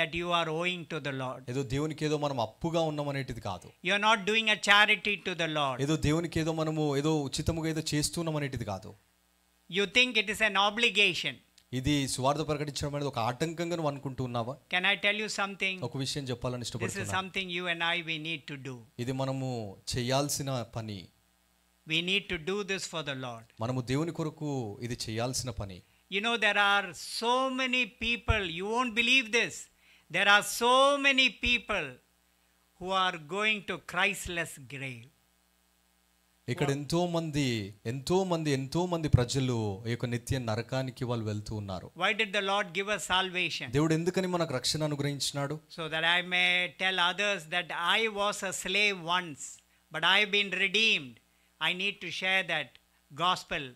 that you are owing to the Lord ఏదో దేవునికి ఏదో మనం అప్పుగా ఉన్నాం అనేటిది కాదు you are not doing a charity to the Lord ఏదో దేవునికి ఏదో మనము ఏదో ఉచితముగా ఏదో చేస్తున్నాం అనేటిది కాదు you think it is an obligation ఇది సువార్త ప్రకటించడం అనేది ఒక ఆటంకంగా నువ్వు అనుకుంటూ ఉన్నావా can I tell you something ఒక విషయం చెప్పాలని ఇష్టపడుతున్నా something you and I we need to do ఇది మనము చేయాల్సిన పని we need to do this for the Lord మనము దేవుని కొరకు ఇది చేయాల్సిన పని you know there are so many people you won't believe this there are so many people who are going to Christless grave ఇక్కడ ఎంతో మంది ఎంతో మంది ఎంతో మంది ప్రజలు ఈ యొక్క నిత్య నరకానికి వాళ్ళు వెళ్తూ ఉన్నారు why did the Lord give us salvation దేవుడు ఎందుకని మనకు రక్షణ అనుగ్రహించినాడు so that I may tell others that I was a slave once but I been redeemed I need to share that gospel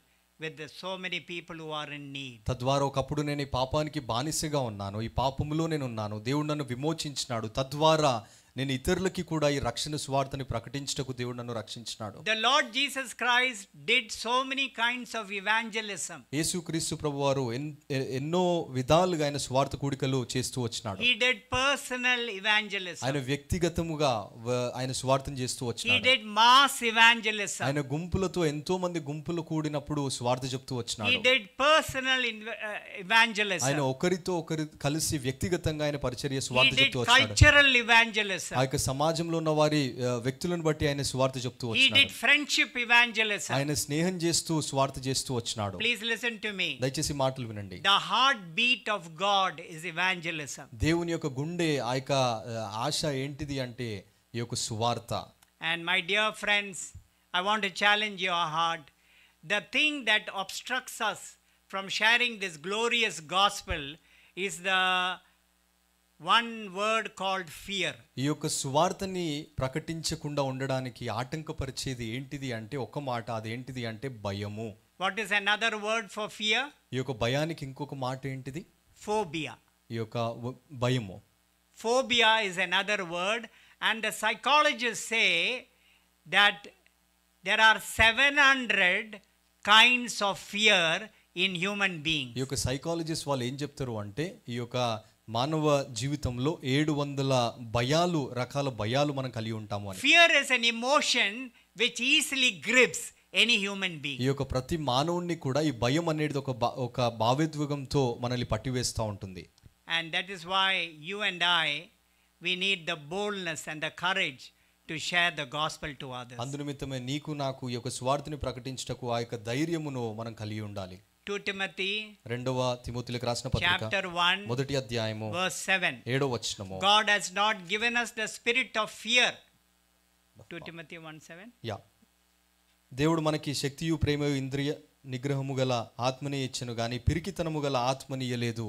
with so many people who are in need తద్వారా ఒకప్పుడు నేను ఈ పాపానికి బానిసగా ఉన్నాను ఈ పాపములో నేను ఉన్నాను దేవుడు నన్ను విమోచించినాడు తద్వారా నేను ఇతరులకి కూడా ఈ రక్షణ సువార్తని ప్రకటించటకు దేవుడు నన్ను రక్షించినాడు the Lord Jesus Christ did so many kinds of evangelism యేసుక్రీస్తు ప్రభువారు ఎన్నో విధాలుగా ఆయన స్వార్థ కూడికలు చేస్తూ వచ్చినాడు హి డిడ్ పర్సనల్ ఇవాంజలిజం ఆయన వ్యక్తిగతముగా ఆయన స్వార్థం చేస్తూ వచ్చినాడు హి డిడ్ మాస్ ఇవాంజలిజం ఆయన గుంపులతో ఎంతో మంది గుంపులు కూడినప్పుడు స్వార్థ చెప్తూ వచ్చినాడు హి డిడ్ పర్సనల్ ఇవాంజలిజం ఆయన ఒకరితో ఒకరి కలిసి వ్యక్తిగతంగా ఆయన పరిచర్య స్వార్థ చెప్తూ వచ్చినాడు కల్చరల్ ఇవాంజలిజం ఆ యొక్క సమాజంలో ఉన్న వారి వ్యక్తులను బట్టి ఆయన స్వార్త చెప్తూ ఫ్రెండ్షిప్ ఇవాంజలిజం ఆయన స్నేహం చేస్తూ స్వార్త చేస్తూ వచ్చినాడు ప్లీజ్ లిసన్ టు మీ దయచేసి మాటలు వినండి the heartbeat of God is evangelism దేవుని యొక్క గుండె ఆ యొక్క ఆశ ఏంటిది అంటే ఈ యొక్క సువార్త and my dear friends I want to challenge your heart the thing that obstructs us from sharing this glorious gospel is the one word called fear ఈ యొక్క సువార్తని ప్రకటించకుండా ఉండడానికి ఆటంకపరిచేది ఏంటిది అంటే ఒక మాట అదేంటిది అంటే భయము what is another word for fear ఈ యొక్క భయానికి ఇంకొక మాట ఏంటిది ఫోబియా ఈ యొక్క భయము phobia is another word and the psychologist say that there are seven hundred kinds of fear in human being ఈ యొక్క సైకాలజిస్ట్ వాళ్ళు ఏం చెప్తారు అంటే ఈ యొక్క మానవ జీవితంలో ఏడు వందల భయాలు రకాల భయాలు మనం కలిగి ఉంటాము fear is an emotion which easily grips any human being ఈ యొక్క ప్రతి మానవుణ్ణి కూడా ఈ భయం అనేది ఒక ఒక భావోద్వేగంతో మనల్ని పట్టివేస్తూ ఉంటుంది and that is why you and I we need the boldness and the courage to share the gospel to others అందునిమిత్తమే నీకు నాకు ఈ యొక్క స్వార్థని ప్రకటించటకు ఆ యొక్క ధైర్యమును మనం కలిగి ఉండాలి రెండవ తిమోతిలకు రాసిన పత్రిక చాప్టర్ 1 మొదటి అధ్యాయము వర్స్ 7 ఏడో వచనము God has not given us the spirit of fear to 1:7 యా దేవుడు మనకి శక్తియు ప్రేమయు ఇంద్రియ నిగ్రహము గల ఆత్మని ఇచ్చను గాని పిరికితనము గల ఆత్మని ఇయ్యలేదు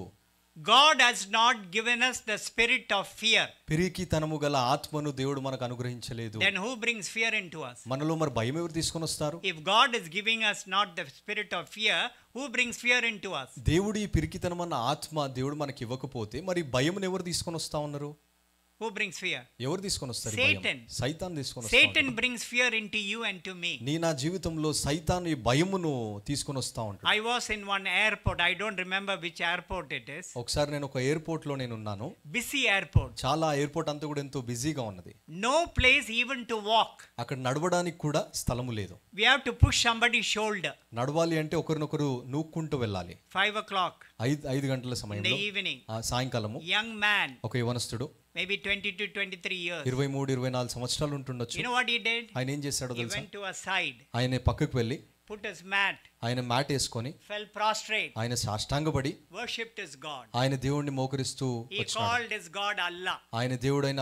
God has not given us the spirit of fear పిరికితనము గల ఆత్మను దేవుడు మనకు అనుగ్రహించలేదు then who brings fear into us మనలో మరి భయం ఎవరు తీసుకొని వస్తారు if God is giving us not the spirit of fear who brings fear into us దేవుడి పిరికితనం అన్న ఆత్మ దేవుడు మనకి ఇవ్వకపోతే మరి భయం ఎవరు తీసుకొని వస్తా ఉన్నారు హూ బ్రింగ్స్ ఫియర్ ఎవరు తీసుకొని వస్తారు సైతాన్ సైతాన్ తీసుకొని వస్తాడు Satan brings fear into you and to me నీ నా జీవితంలో సైతాన్ ఈ భయమును తీసుకొని వస్తా ఉంటాడు I was in one airport I don't remember which airport it is ఒకసారి నేను ఒక ఎయిర్పోర్ట్ లో నేను ఉన్నాను బిజీ ఎయిర్పోర్ట్ చాలా ఎయిర్పోర్ట్ అంతా కూడా ఎంతో బిజీగా ఉన్నది no place even to walk అక్కడ నడవడానికి కూడా స్థలము లేదు we have to push somebody shoulder నడవాలి అంటే ఒకరినొకరు నూక్కుంటూ వెళ్ళాలి ఫైవ్ ఓ క్లాక్ ఐదు ఐదు గంటల సమయంలో ఈవినింగ్ సాయంకాలము యంగ్ మ్యాన్ ఒక యవనస్తుడు maybe 20 to 23 years you know what he did he went to a side put his mat ఆయన మాట వేసుకొని ఫెల్ ప్రాస్ట్రేట్ ఆయన సాష్టాంగపడి వర్షిప్డ్ హిస్ గాడ్ ఆయన దేవుణ్ణి మోకరిస్తూ he called his god Allah ఆయన దేవుడైన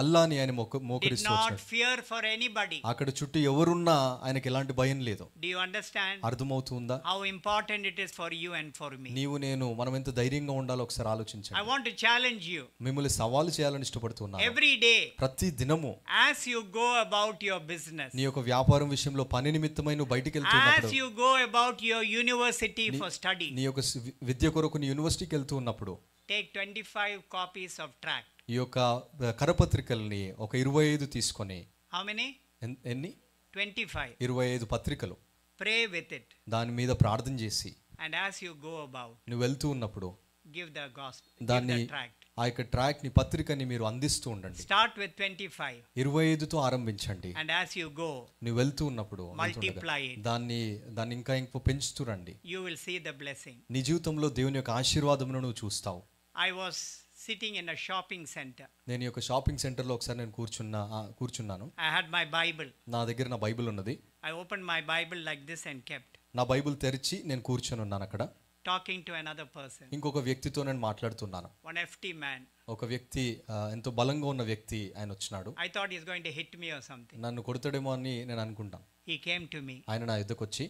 అల్లాని ఆయన మోకరిస్తూ నాట్ ఫియర్ ఫర్ ఎనీబడీ అక్కడ చుట్టూ ఎవరున్నా ఆయనకి ఎలాంటి భయం లేదు డు యు అండర్స్టాండ్ అర్థమవుతుందా how important it is for you and for me నీవు నేను మనం ఎంత ధైర్యంగా ఉండాలో ఒకసారి ఆలోచించండి I want to challenge you మిమ్మల్ని సవాలు చేయాలని ఇష్టపడుతున్నాను ఎవ్రీ డే ప్రతి దినము as you go about your business నీ యొక్క వ్యాపారం విషయంలో పని నిమిత్తమై నువ్వు బయటికి వెళ్తున్నప్పుడు as you go about your university for study నీ యొక్క విద్య కొరకు నీ యూనివర్సిటీకి వెళ్తూ ఉన్నప్పుడు టేక్ 25 కాపీస్ ఆఫ్ ట్రాక్ట్ ఈ యొక్క కరపత్రికల్ని ఒక 25 తీసుకొని హౌ మెనీ ఎన్ని 25 25 పత్రికలు ప్రే విత్ ఇట్ దాని మీద ప్రార్థన చేసి and as you go about నువ్వు వెళ్తూ ఉన్నప్పుడు గివ్ ద గాస్పెల్ దాన్ని ఆ యొక్క ట్రాక్ ని పత్రికని మీరు అందిస్తూ ఉండండి స్టార్ట్ విత్ 25 25 తో ఆరంభించండి అండ్ యాస్ యు గో ను వెళ్తూ ఉన్నప్పుడు మల్టిప్లై దాన్ని దాన్ని ఇంకా ఇంకో పెంచుతూ రండి you will see the blessing నీ జీవితంలో దేవుని యొక్క ఆశీర్వాదమును నువ్వు చూస్తావు I was sitting in a shopping centre నేను యొక్క షాపింగ్ సెంటర్ లో ఒకసారి నేను కూర్చున్నా కూర్చున్నాను ఐ హాడ్ మై బైబిల్ నా దగ్గర నా బైబిల్ ఉన్నది I open my Bible like this and kept నా బైబిల్ తెరిచి నేను కూర్చొని ఉన్నాను అక్కడ talking to another person ఇంకొక వ్యక్తితో నేను మాట్లాడుతున్నాను one FT man ఒక వ్యక్తి ఎంతో బలంగా ఉన్న వ్యక్తి ఆయన వచ్చినాడు I thought is going to hit me or something నన్ను కొడతాడేమో అని నేను అనుకుంటాను హి కేమ్ టు మీ ఆయన నా ఎదురుకు వచ్చి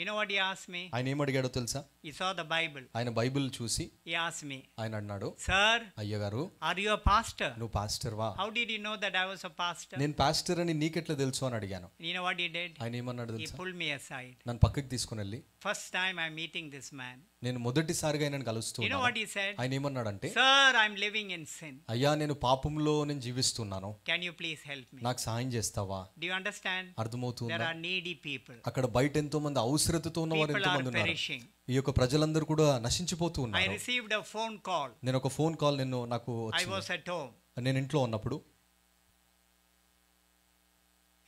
యు నో వాట్ హి ఆస్ మీ ఆయన ఏం అడిగాడో తెలుసా హి సా ద బైబిల్ ఆయన బైబిల్ చూసి హి ఆస్ మీ ఆయన అన్నాడు సర్ అయ్యగారు ఆర్ యు అ పాస్టర్ నువ్వు పాస్టర్ వా how did you know that I was a pastor నేను పాస్టర్ అని నీకెట్లా తెలుసు అని అడిగాను you know what he did ఆయన ఏమన్నాడు తెలుసా హి పుల్ మీ అసైడ్ నన్ను పక్కకి తీసుకొని వెళ్ళి first time I meeting this man నేను మొదటిసారిగా ఆయనను కలుస్తూ ఆయన ఏమన్నాడంటే sir I'm living in sin అయ్యా నేను పాపంలో నేను జీవిస్తున్నాను can you please help me నాకు సహాయం చేస్తావా డు యు అండర్స్టాండ్ అర్థమవుతుందా దేర్ ఆర్ నీడీ పీపుల్ అక్కడ బయట ఎంతో మంది అవసరతతో ఉన్న వారు ఎంతో మంది ఉన్నారు ఈ యొక్క ప్రజలందరూ కూడా నశించిపోతూ ఉన్నారు I received a phone call నేను ఒక ఫోన్ కాల్ నేను నాకు ఐ వాస్ అట్ హోమ్ నేను ఇంట్లో ఉన్నప్పుడు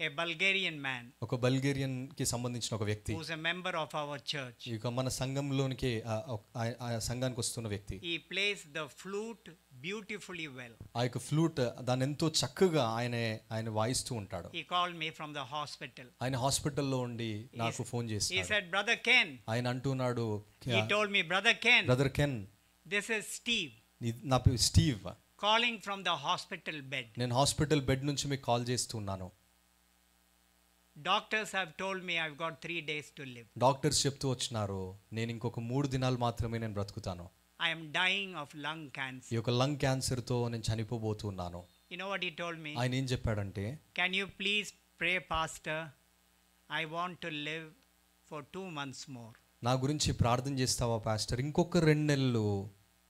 a Bulgarian man ఒక బల్గేరియన్ కి సంబంధించిన ఒక వ్యక్తి who's a member of our church ఇక మన సంఘంలోనికి ఆ సంఘానికి వస్తున్న వ్యక్తి he plays the flute beautifully well ఆ ఫ్లూట్ దాన్ని ఎంతో చక్కగా ఆయన ఆయన వాయిస్తూ ఉంటాడు he called me from the hospital ఆయన హాస్పిటల్లో ఉండి నాకు ఫోన్ చేశాడు he said brother ken ఆయన అంటున్నాడు he told me brother ken brother ken this is steve నా పేరు Steve calling from the hospital bed నేను హాస్పిటల్ బెడ్ నుంచి మీకు కాల్ చేస్తున్నాను doctors have told me I've got three days to live doctors చెప్తూ వచ్చినారు నేను ఇంకొక మూడు దినాలు మాత్రమే నేను బ్రతుకుతాను I'm dying of lung cancer ఈ యొక్క లంగ్ క్యాన్సర్ తో నేను చనిపోబోతున్నాను you know what he told me ఆయన ఏం చెప్పాడంటే can you please pray pastor I want to live for two months more నా గురించి ప్రార్థన చేస్తావా పాస్టర్ ఇంకొక రెండు నెలలు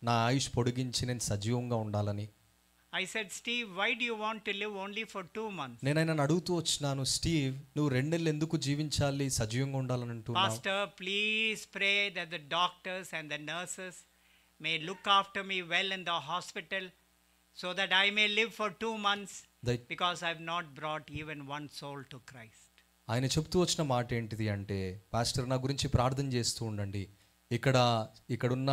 నా ఆయుష్ పొడిగించి నేను సజీవంగా ఉండాలని I said, Steve, why do you want to live only for two months? Nena na nadu tu ochnaano, Steve, nu rendel lendu ku jivin challe sajyong ondalan tu. Pastor, please pray that the doctors and the nurses may look after me well in the hospital, so that I may live for two months. Because I have not brought even one soul to Christ. Aine chuptu ochna maate enti di ante. Pastor na gurinchi pradhan jesthu undandi. ఇక్కడ ఇక్కడున్న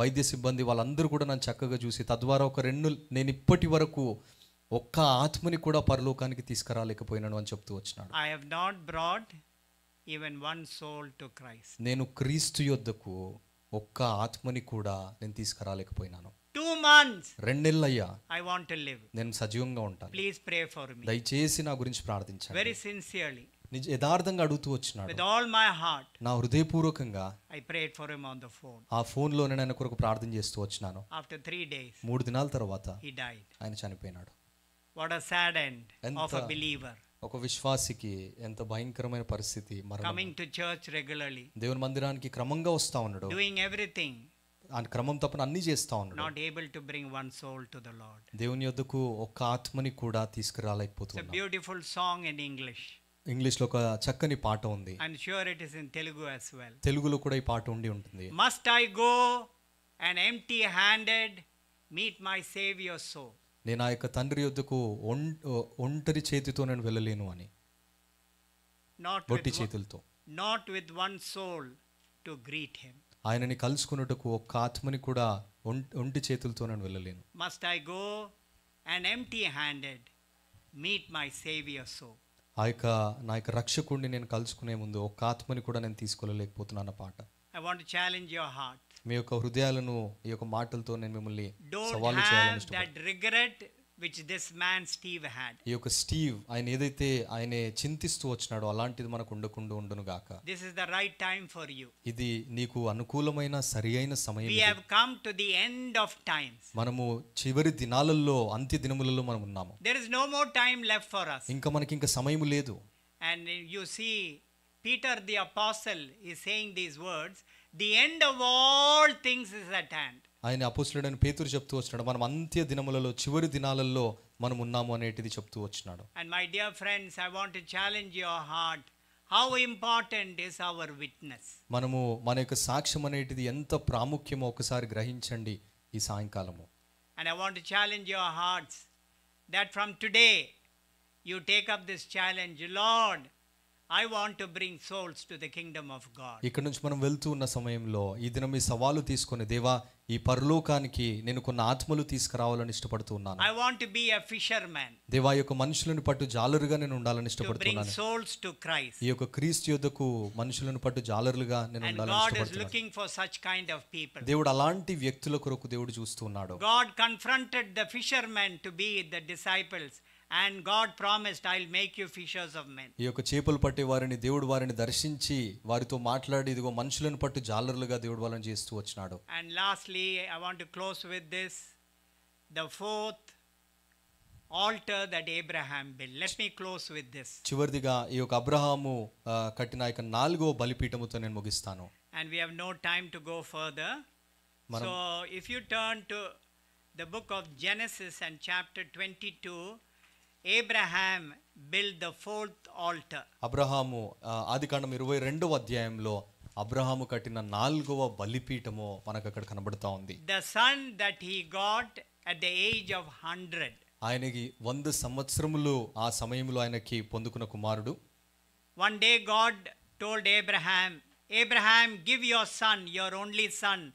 వైద్య సిబ్బంది వాళ్ళందరూ కూడా నన్ను చక్కగా చూసి తద్వారా ఒక రెండు నేను ఇప్పటి వరకు ఒక్క ఆత్మని కూడా పరలోకానికి తీసుకురాలేకపోయినాను అని చెప్తూ వచ్చినాడు I have not brought even one soul to Christ నేను క్రీస్తు యొద్దకు ఒక్క ఆత్మని కూడా నేను తీసుకురాలేకపోయినాను టూ మంత్స్ రెండు నెలలు అయ్యా ఐ వాంట్ టు లివ్ నేను సజీవంగా ఉంటాను ప్లీజ్ ప్రే ఫర్ మీ దయచేసి నా గురించి ప్రార్థించండి వెరీ సిన్సియర్లీ నిజ యథార్థంగా అడుగుతూ వచ్చినాడు విత్ ఆల్ మై హార్ట్ నా హృదయపూర్వకంగా I prayed for him on the phone ఆ ఫోన్ లోనే నేను కొరకు ప్రార్థన చేస్తూ వచ్చినాను ఆఫ్టర్ 3 డేస్ మూడు దినాల తర్వాత హి డైడ్ ఆయన చనిపోయినాడు what a sad end of a believer ఒక విశ్వాసికి ఎంత భయంకరమైన పరిస్థితి మరణం కమింగ్ టు చర్చ్ రెగ్యులర్లీ దేవుని మందిరానికి క్రమంగా వస్తా ఉన్నాడు డూయింగ్ ఎవ్రీథింగ్ ఆ క్రమం తప్పన అన్ని చేస్తా ఉన్నాడు not able to bring one soul to the Lord దేవుని యొద్దకు ఒక ఆత్మని కూడా తీసుకురాలేకపోతున్నాడు బ్యూటిఫుల్ సాంగ్ ఇన్ ఇంగ్లీష్ ఇంగ్లీష్లో ఒక చక్కని పాట ఉంది and sure it is in Telugu as well తెలుగులో కూడా ఈ పాట ఉండి ఉంటుంది must I go and empty handed meet my saviour so నేను ఆ యొక్క తండ్రి యొద్దకు ఒంటరి చేతితో నేను వెళ్ళలేను అని నాట్ బొట్టి చేతులతో not with one soul to greet him ఆయనని కలుసుకున్నట్టుకు ఒక్క ఆత్మని కూడా ఒంటి చేతులతో నేను వెళ్ళలేను must I go and empty handed meet my saviour so ఆ యొక్క నా యొక్క రక్షకుడిని నేను కలుసుకునే ముందు ఒక ఆత్మని కూడా నేను తీసుకెళ్ళలేకపోతున్నాను పాట I want challenge your heart మీ యొక్క హృదయాలను ఈ యొక్క మాటలతో నేను మిమ్మల్ని సవాలు చేయాలని regret which this man Steve had ఈ యొక్క స్టీవ్ ఆయన ఏదైతే ఆయన చింతిస్తూ వచ్చినాడో అలాంటిది మనకు ఉండకుండా ఉండును గాక this is the right time for you ఇది నీకు అనుకూలమైన సరి అయిన సమయం we have come to the end of times మనము చివరి దినాలల్లో అంతి దినములలో మనం ఉన్నాము there is no more time left for us ఇంకా మనకి ఇంకా సమయం లేదు and you see Peter the apostle is saying these words the end of all things is at hand ఆయన అపోసులుడైన పేతురు చెప్తూ వచ్చినాడు మనం అంత్య దినములలో చివరి దినాలలో మనం ఉన్నాము అనేటిది చెప్తూ వచ్చినాడు and my dear friends I want to challenge your heart how important is our witness మనము మన యొక్క సాక్ష్యం అనేటిది ఎంత ప్రాముఖ్యమో ఒకసారి గ్రహించండి ఈ సాయంకాలము and I want to challenge your hearts that from today you take up this challenge Lord I want to bring souls to the kingdom of God ఇక్కడ నుంచి మనం వెళ్తూ ఉన్న సమయంలో ఈ దినం ఈ సవాలు తీసుకొని దేవా ఈ పరలోకానికి నేను కొన్ని ఆత్మలు తీసుకురావాలని ఇష్టపడుతున్నాను I want be a fisherman దేవా యొక్క మనుషులను పట్టు జాలరుగా నేను ఉండాలని ఇష్టపడుతున్నాను సోల్స్ టు క్రైస్ట్ ఈ యొక్క క్రీస్తు యొద్దకు మనుషులను పట్టు జాలరులుగా నేను ఉండాలని ఇష్టపడుతున్నాను looking for such kind of people దేవుడు అలాంటి వ్యక్తుల కొరకు దేవుడు చూస్తున్నాడు God confronted the fisherman to be the disciples and God promised I will make you fishers of men ఈ యొక్క చేపలు పట్టే వారిని దేవుడు వారిని దర్శించి వారితో మాట్లాడి ఇదిగో మనుషులను పట్టు జాలరులుగా దేవుడు వాళ్ళని చేస్తూ వచ్చినాడు and lastly I want to close with this the fourth altar that Abraham build let me close with this చివరిదిగా ఈ యొక్క అబ్రహాము కట్టిన యొక్క నాలుగో బలిపీఠముతో నేను ముగిస్తాను and we have no time to go further so if you turn to the book of Genesis and chapter 22 Abraham build the fourth altar అబ్రహాము ఆదికాండం ఇరవై రెండవ అధ్యాయంలో అబ్రహాము కట్టిన నాలుగవ బలిపీఠము మనకు అక్కడ కనబడుతా ఉంది the son that he got at the age of hundred ఆయనకి వంద సంవత్సరములు ఆ సమయంలో ఆయనకి పొందుకున్న కుమారుడు one day God told Abraham Abraham give your son your only son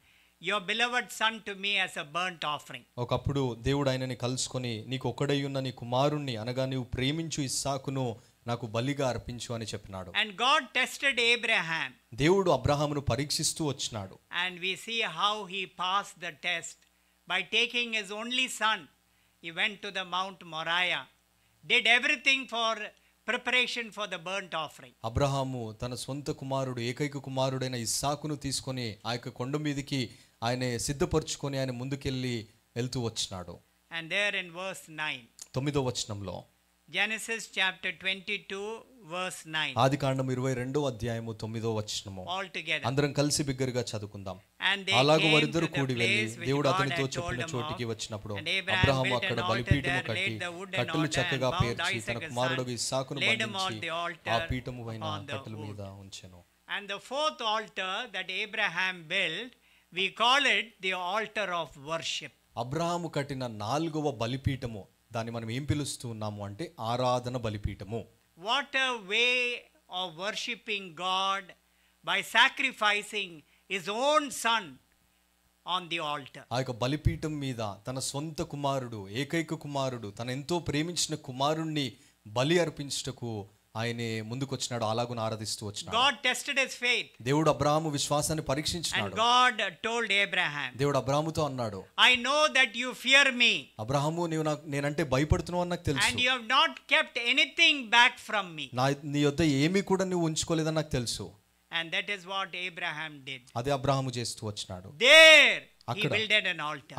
your beloved son to me as a burnt offering ఒకప్పుడు దేవుడు ఆయనని కలుసుకొని నీకు ఒక్కడై ఉన్న నీ కుమారుణ్ణి అనగా నీవు ప్రేమించు ఇస్సాకును నాకు బలిగా అర్పించు అని చెప్పినాడు అండ్ గాడ్ టెస్టెడ్ అబ్రహాం దేవుడు అబ్రహామును పరీక్షిస్తూ వచ్చినాడు and we see how he pass the test by taking his only son he went to the mount Moriah did everything for preparation for the burnt offering అబ్రహాము తన సొంత కుమారుడు ఏకైక కుమారుడైన ఇస్సాకును తీసుకొని ఆ యొక్క కొండ మీదకి ఆయన సిద్ధపరచుకొని ఆయన ముందుకెళ్ళి వెళ్తూ వచ్చినాడు and there in verse nine తొమ్మిదో వచనంలో జెనసిస్ చాప్టర్ 22 వర్స్ 9 ఆదికాండం 22వ అధ్యాయము 9వ వచనము అందరం కలిసి బిగ్గరగా చదువుకుందాం అలాగే వారిద్దరు కూడి వెళ్ళి దేవుడు అతనితో చెప్పిన చోటికి వచ్చినప్పుడు అబ్రహాం అక్కడ బలిపీఠము కట్టి కట్టెలు చక్కగా పేర్చి తన కుమారుడు ఇస్సాకును బంధించి ఆ పీఠము పైన కట్టెల మీద ఉంచెను and the fourth altar that Abraham build we call it the altar of worship అబ్రాహాము కట్టిన నాలుగవ బలిపీఠము దాన్ని మనం ఏం పిలుస్తూ ఉన్నాము అంటే ఆరాధన బలిపీఠము what a way of worshipping God by sacrificing his own son on the altar ఆ యొక్క బలిపీఠం మీద తన సొంత కుమారుడు ఏకైక కుమారుడు తన ఎంతో ప్రేమించిన కుమారుణ్ణి బలి అర్పించటకు ఆయనే ముందుకు వచ్చినాడు అలాగూ ఆరాధిస్తూ వచ్చినాడు గాడ్ టెస్టెడ్ హిస్ ఫెయిత్ దేవుడు అబ్రాహాము విశ్వాసాన్ని పరీక్షించినాడు గాడ్ టోల్డ్ అబ్రహాం దేవుడు అబ్రాహాముతో అన్నాడు I know that you fear me అబ్రాహాము నీవు నాకు నేనంటే భయపడుతున్నావు నాకు తెలుసు and you have not kept anything back from me నా నీ యొద్ద ఏమీ కూడా నువ్వు ఉంచుకోలేదు నాకు తెలుసు and that is what Abraham did అది అబ్రాహాము చేస్తూ వచ్చినాడు దేర్ అక్కడ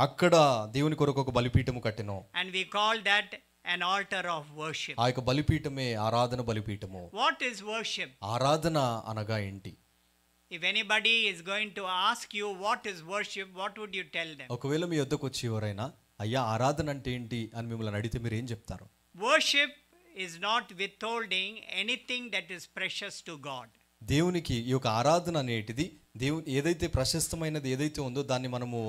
అక్కడ దేవుని కొరకు ఒక బలిపీఠము కట్టెను and we call that an altar of worship ఆ బలిపీఠమే ఆరాధన బలిపీఠము what is worship ఆరాధన అనగా ఏంటి if anybody is going to ask you what is worship what would you tell them ఒకవేళ మీ యొద్దకు వచ్చి ఎవరైనా అయ్యా ఆరాధన అంటే ఏంటి అని మిమ్మల్ని అడిగితే మీరు ఏం చెప్తారు worship is not withholding anything that is precious to god దేవునికి ఈ యొక్క ఆరాధన అనేటిది దేవుని ఏదైతే ప్రశస్తమైనది ఏదైతే ఉందో దాన్ని మనము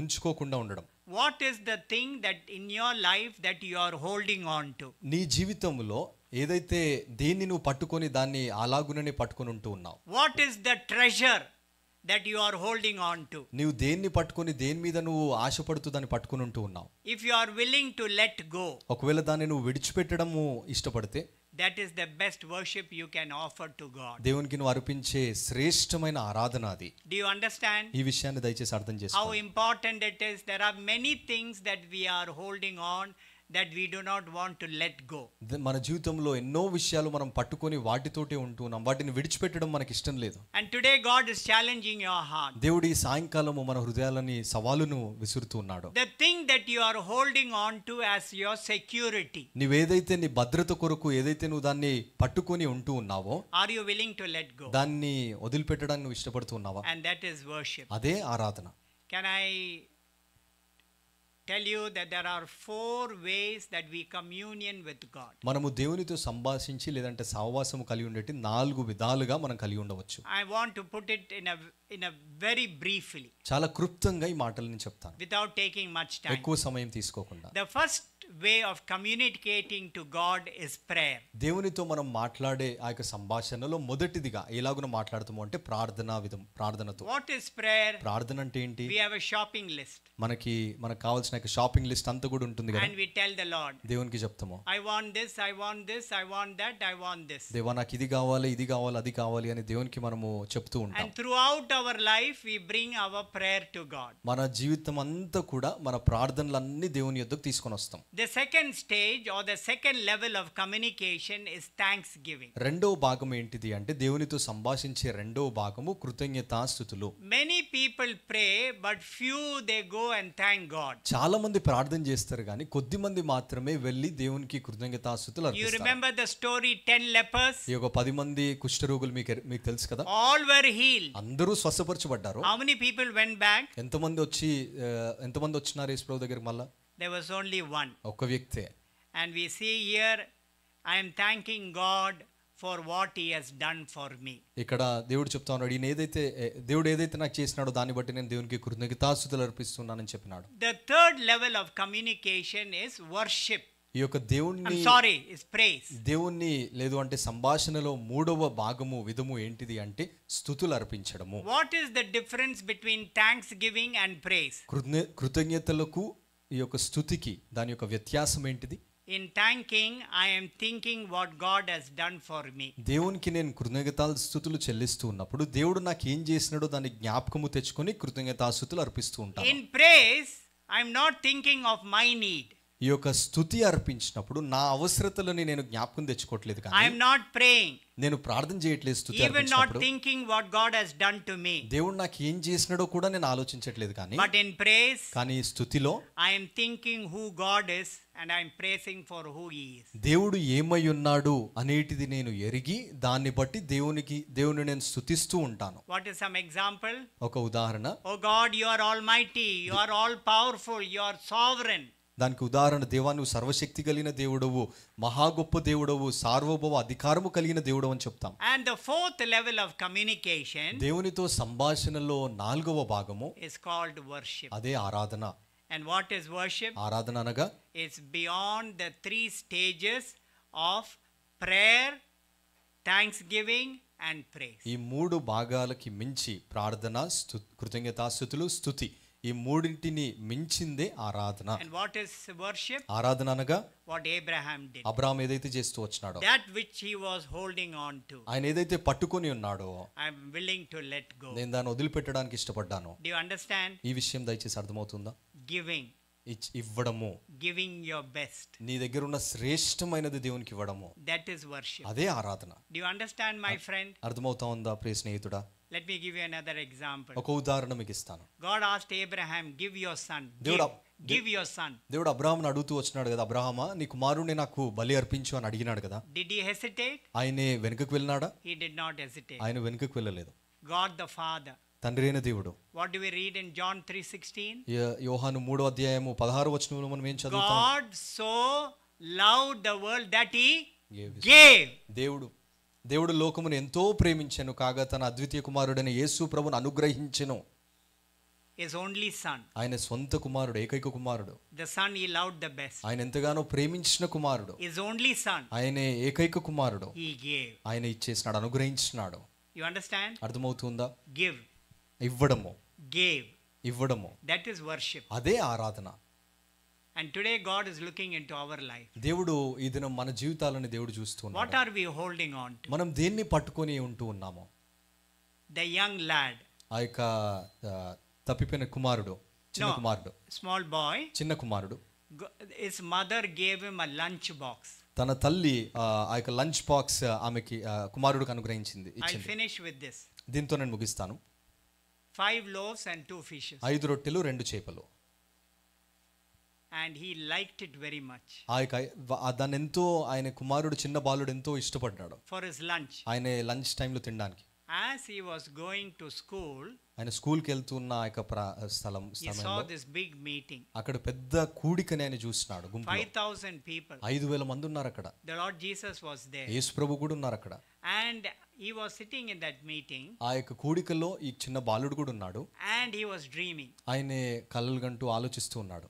ఉంచుకోకుండా ఉండడం what is the thing that in your life that you are holding on to నీ జీవితంలో ఏదైతే దేన్ని నువ్వు పట్టుకొని దాన్ని అలాగుననే పట్టుకొని ఉంటూ ఉన్నావు what is the treasure that you are holding on to నీవు దేన్ని పట్టుకొని దేని మీద నువ్వు ఆశపడుతూ దాన్ని పట్టుకొని ఉంటూ ఉన్నావు if you are willing to let go ఒకవేళ దాన్ని నువ్వు విడిచిపెట్టడము ఇష్టపడితే that is the best worship you can offer to God దేవునికి నువ్వు అర్పించే శ్రేష్టమైన ఆరాధన అది డు యు అండర్స్టాండ్ ఈ విషయాన్ని దయచేసి అర్థం చేసుకో how important it is there are many things that we are holding on that we do not want to let go మన జీవితంలో ఎన్నో విషయాలు మనం పట్టుకొని వాటితోటే ఉంటున్నాం వాటిని విడిచిపెట్టడం మనకి ఇష్టం లేదు and today god is challenging your heart దేవుడి సాయంకాలము మన హృదయాలని సవాలును విసురుతూ ఉన్నాడు the thing that you are holding on to as your security నీవేదైతే నీ భద్రత కొరకు ఏదైతే నువ్వు దాన్ని పట్టుకొని ఉంటూ ఉన్నావో are you willing to let go దాన్ని వదిలిపెట్టడానికి నువ్వు ఇష్టపడుతున్నావా and that is worship అదే ఆరాధన can i tell you that there are four ways that we communion with God. మనము దేవునితో సంభాషించి లేదంటే కలిగి ఉండేటి నాలుగు విధాలుగా మనం కలిగి ఉండవచ్చు. I want to put it in a in a very briefly. చాలా క్లుప్తంగా ఈ మాటలను చెప్తాను. Without taking much time. ఎక్కువ సమయం తీసుకోకుండా. The first way of communicating to God is prayer. దేవునితో మనం మాట్లాడే ఆ యొక్క సంభాషణలో మొదటిదిగా ఎలాగున మాట్లాడతాము అంటే ప్రార్థన విధం ప్రార్థనతో. What is prayer? ప్రార్థన అంటే ఏంటి? We have a shopping list. మనకి మనకు కావాల్సిన యొక్క షాపింగ్ లిస్ట్ అంతా కూడా ఉంటుంది కదా. And we tell the Lord. దేవునికి చెప్తాము. I want this, I want this, I want that, I want this. దేవా నాకు ఇది కావాలి, ఇది కావాలి, అది కావాలి అని దేవునికి మనము చెప్తూ ఉంటాం. And throughout our life we bring our prayer to God. మన జీవితం అంతా కూడా మన ప్రార్థనలన్నీ దేవుని యొద్దకు తీసుకొని వస్తాం. The second stage or the second level of communication is thanksgiving. రెండో భాగం ఏంటిది అంటే దేవునితో సంభాషించే రెండో భాగము కృతజ్ఞతాస్థుతులు. Many people pray but few they go and thank God. చాలా మంది ప్రార్థన చేస్తారు కానీ కొద్ది మంది మాత్రమే వెళ్ళి దేవునికి కృతజ్ఞతాస్థుతులు అర్పిస్తారు. You remember the story 10 lepers? ఈ ఒక 10 మంది కుష్ఠరోగులు మీకు మీకు తెలుసు కదా? All were healed. అందరూ స్వస్థపరచబడ్డారు. How many people went back? ఎంతమంది వచ్చి ఎంతమంది వచ్చినారు యేసు ప్రభువు దగ్గరికి మళ్ళా? there was only one ఒక వ్యక్తే and we see here i am thanking god for what he has done for me ఇక్కడ దేవుడు చెప్తా ఉన్నాడు ఈయన ఏదైతే దేవుడు ఏదైతే నాకు చేసినాడో దాన్ని బట్టి నేను దేవునికి కృతజ్ఞతాస్తుతులు అర్పిస్తున్నానని చెప్పినాడు the third level of communication is worship ఈ యొక్క దేవుణ్ణి సారీ ఇస్ ప్రేస్ దేవుణ్ణి లేదు అంటే సంభాషణలో మూడవ భాగము విధము ఏంటిది అంటే స్థుతులు అర్పించడము what is the difference between thanksgiving and praise కృతజ్ఞతలకు ఈ యొక్క స్థుతికి దాని యొక్క వ్యత్యాసం ఏంటిది in thanking I'm thinking what God has done for me దేవునికి నేను కృతజ్ఞతలు స్థుతులు చెల్లిస్తూ ఉన్నప్పుడు దేవుడు నాకు ఏం చేసినాడో దాని జ్ఞాపకము తెచ్చుకొని కృతజ్ఞతాస్థుతులు అర్పిస్తూ ఉంటాను in praise I'm not thinking of my need ఈ యొక్క స్థుతి అర్పించినప్పుడు నా అవసరతలని నేను జ్ఞాపకం తెచ్చుకోవట్లేదు కానీ ఐఎమ్ నాట్ ప్రేయింగ్ నేను ప్రార్థన చేయట్లేదు స్థుతి even not thinking what God has done to me దేవుడు నాకు ఏం చేసినాడో కూడా నేను ఆలోచించట్లేదు కానీ బట్ ఇన్ ప్రేస్ కానీ స్థుతిలో I'm thinking who God is and I'm praising for who is దేవుడు ఏమై ఉన్నాడు అనేటిది నేను ఎరిగి దాన్ని బట్టి దేవునికి దేవుని నేను స్థుతిస్తూ ఉంటాను వాట్ ఇస్ సమ్ ఎగ్జాంపుల్ ఒక ఉదాహరణ O God you are almighty you are all powerful you are sovereign దానికి ఉదాహరణ దేవా నువ్వు సర్వశక్తి కలిగిన దేవుడవు మహా గొప్ప దేవుడవు సార్వభౌమ అధికారము కలిగిన దేవుడు అని చెప్తాం and the fourth level of communication దేవునితో సంభాషణలో నాలుగవ భాగము ఇస్ కాల్డ్ వర్షిప్ అదే ఆరాధన అండ్ వాట్ ఇస్ వర్షిప్ ఆరాధన అనగా it's beyond the three stages of prayer thanksgiving and pray ఈ మూడు భాగాలకి మించి ప్రార్థన కృతజ్ఞతాస్థుతులు స్థుతి ఈ మూడింటిని మించిందే ఆరాధన అండ్ వాట్ ఇస్ వర్షిప్ ఆరాధన అనగా వాట్ ఏబ్రహాం డిడ్ అబ్రహాం ఏదైతే చేస్తూ వచ్చినాడు that which he was holding on to ఆయన ఏదైతే పట్టుకొని ఉన్నాడో I am willing to let go నేను దాన్ని వదిలిపెట్టడానికి ఇష్టపడ్డాను డు యు అండర్స్టాండ్ ఈ విషయం దయచేసి అర్థమవుతుందా గివింగ్ ఇవ్వడము గివింగ్ యువర్ బెస్ట్ నీ దగ్గర ఉన్న శ్రేష్టమైనది దేవునికి ఇవ్వడము దట్ ఇస్ వర్షిప్ అదే ఆరాధన do you understand my friend అర్థమవుతా ఉందా ప్రియ స్నేహితుడా let me give you another example ఒక ఉదాహరణ మీకు ఇస్తాను God asked Abraham give your son దేవుడు గివ్ యువర్ సన్ దేవుడు అబ్రహామును అడుగుతూ వచ్చినాడు కదా అబ్రహామా నీ కుమారుని నాకు బలి అర్పించు అని అడిగినాడు కదా డిడ్ హి హెసిటేట్ ఆయనే వెనుకకు వెళ్ళినాడా హి డిడ్ నాట్ హెసిటేట్ ఆయన వెనుకకు వెళ్ళలేదు గాడ్ ద ఫాదర్ తండ్రి అయిన దేవుడు what do we read in John 3:16 యోహాను 3వ అధ్యాయము 16వ వచనంలో మనం ఏం చదువుతాం God so love the world that he gave దేవుడు దేవుడు లోకమును ఎంతో ప్రేమించాను కాగా తన అద్వితీయ కుమారుడైన యేసు ప్రభును అనుగ్రహించెను ఓన్లీ సన్ ఆయన సొంత కుమారుడు ఏకైక కుమారుడు the son he loved the best ఆయన ఎంతగానో ప్రేమించిన కుమారుడు ఇస్ ఓన్లీ సన్ ఆయన ఏకైక కుమారుడు హి గేవ్ ఆయన ఇచ్చేసినాడు అనుగ్రహించినాడు యు అండర్స్టాండ్ అర్థమవుతుందా గివ్ ఇవ్వడము గేవ్ ఇవ్వడము దట్ ఇస్ వర్షిప్ అదే ఆరాధన and today God is looking into our life దేవుడు ఈ దినం మన జీవితాలను దేవుడు చూస్తున్నాడు what are we holding on మనం దేన్ని పట్టుకొని ఉంటూ ఉన్నాము ద యంగ్ లాడ్ ఆ యొక్క తప్పిపోయిన కుమారుడు చిన్న కుమారుడు స్మాల్ బాయ్ చిన్న కుమారుడు his mother gave him a lunch box తన తల్లి ఆ యొక్క లంచ్ బాక్స్ ఆమెకి కుమారుడికి అనుగ్రహించింది ఐ ఫినిష్ విత్ దిస్ దీంతో నేను ముగిస్తాను five loaves and two fishes ఐదు రొట్టెలు రెండు చేపలు and he liked it very much ఆ యొక్క దాన్ని ఎంతో ఆయన కుమారుడు చిన్న బాలుడు ఎంతో ఇష్టపడ్డాడు ఫర్ హిస్ లంచ్ ఆయన లంచ్ టైంలో తినడానికి as he was going to school ఆయన స్కూల్కి వెళ్తున్న ఆ యొక్క స్థలం దిస్ బిగ్ మీటింగ్ అక్కడ పెద్ద కూడికని ఆయన చూస్తున్నాడు గుంపు ఫైవ్ థౌసండ్ పీపుల్ ఐదు వేల మంది ఉన్నారు అక్కడ the Lord Jesus was there యేసు ప్రభు కూడా ఉన్నారు అక్కడ and he was sitting in that meeting ఆ యొక్క కూడికలో ఈ చిన్న బాలుడు కూడా ఉన్నాడు అండ్ హీ వాస్ డ్రీమింగ్ ఆయన కలలు గంటూ ఆలోచిస్తూ ఉన్నాడు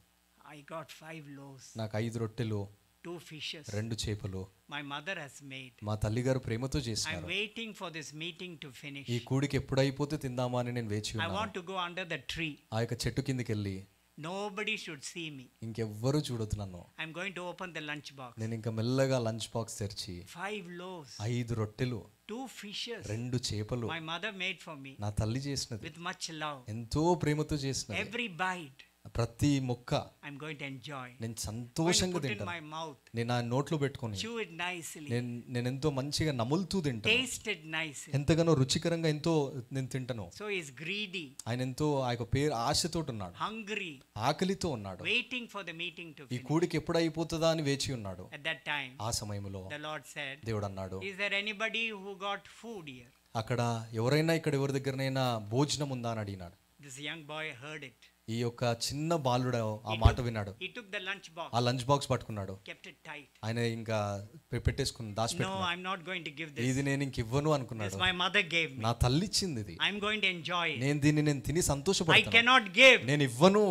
ఐ గాట్ ఫైవ్ లోస్ నాకు ఐదు రొట్టెలు టూ ఫిషెస్ రెండు చేపలు మై మదర్ హస్ మేడ్ మా తల్లి గారు ప్రేమతో చేశారు I waiting for this meeting to finish ఈ కూడికి ఎప్పుడు అయిపోతే తిందామా అని నేను వేచి ఉన్నాను I want to go under the tree ఆ యొక్క చెట్టు కిందకి వెళ్ళి నోబడి షుడ్ సీ మీ ఇంకెవ్వరు చూడొద్దు నన్ను I'm going to open the lunch box నేను ఇంకా మెల్లగా లంచ్ బాక్స్ తెరిచి ఫైవ్ లోస్ ఐదు రొట్టెలు టూ ఫిషెస్ రెండు చేపలు my mother made for me నా తల్లి చేసినది విత్ మచ్ లవ్ ఎంతో ప్రేమతో చేసిన ఎవ్రీ బైట్ ప్రతి ముక్క ఐఎమ్ గోయింగ్ టు ఎంజాయ్ నేను సంతోషంగా తింటాను మై మౌత్ నేను నా నోట్లో పెట్టుకొని చూ ఇట్ నైస్లీ నేను నేను ఎంతో మంచిగా నములుతూ తింటాను టేస్ట్ ఇట్ నైస్ ఎంతగానో రుచికరంగా ఎంతో నేను తింటాను సో ఇస్ గ్రీడీ ఆయన ఎంతో ఆ యొక్క పేరు ఆశతో ఉన్నాడు హంగ్రీ ఆకలితో ఉన్నాడు waiting for the meeting to ఈ కూడికి ఎప్పుడు అయిపోతుందా అని వేచి ఉన్నాడు అట్ దట్ టైం ఆ సమయంలో ద లార్డ్ సెడ్ దేవుడు అన్నాడు is there anybody who got food here అక్కడ ఎవరైనా ఇక్కడ ఎవరి దగ్గరనైనా భోజనం ఉందా అని అడిగినాడు this young boy heard it ఈ యొక్క చిన్న బాలుడు ఆ మాట విన్నాడు ఆ లంచ్ బాక్స్ పట్టుకున్నాడు ఆయన ఇంకా పెట్టేసుకుని దాచిపెట్టుకున్నాడు ఇది నేను ఇంక ఇవ్వను అనుకున్నాడు నా తల్లి ఇచ్చింది ఇది నేను దీన్ని నేను తిని సంతోషపడతాను నేను ఇవ్వను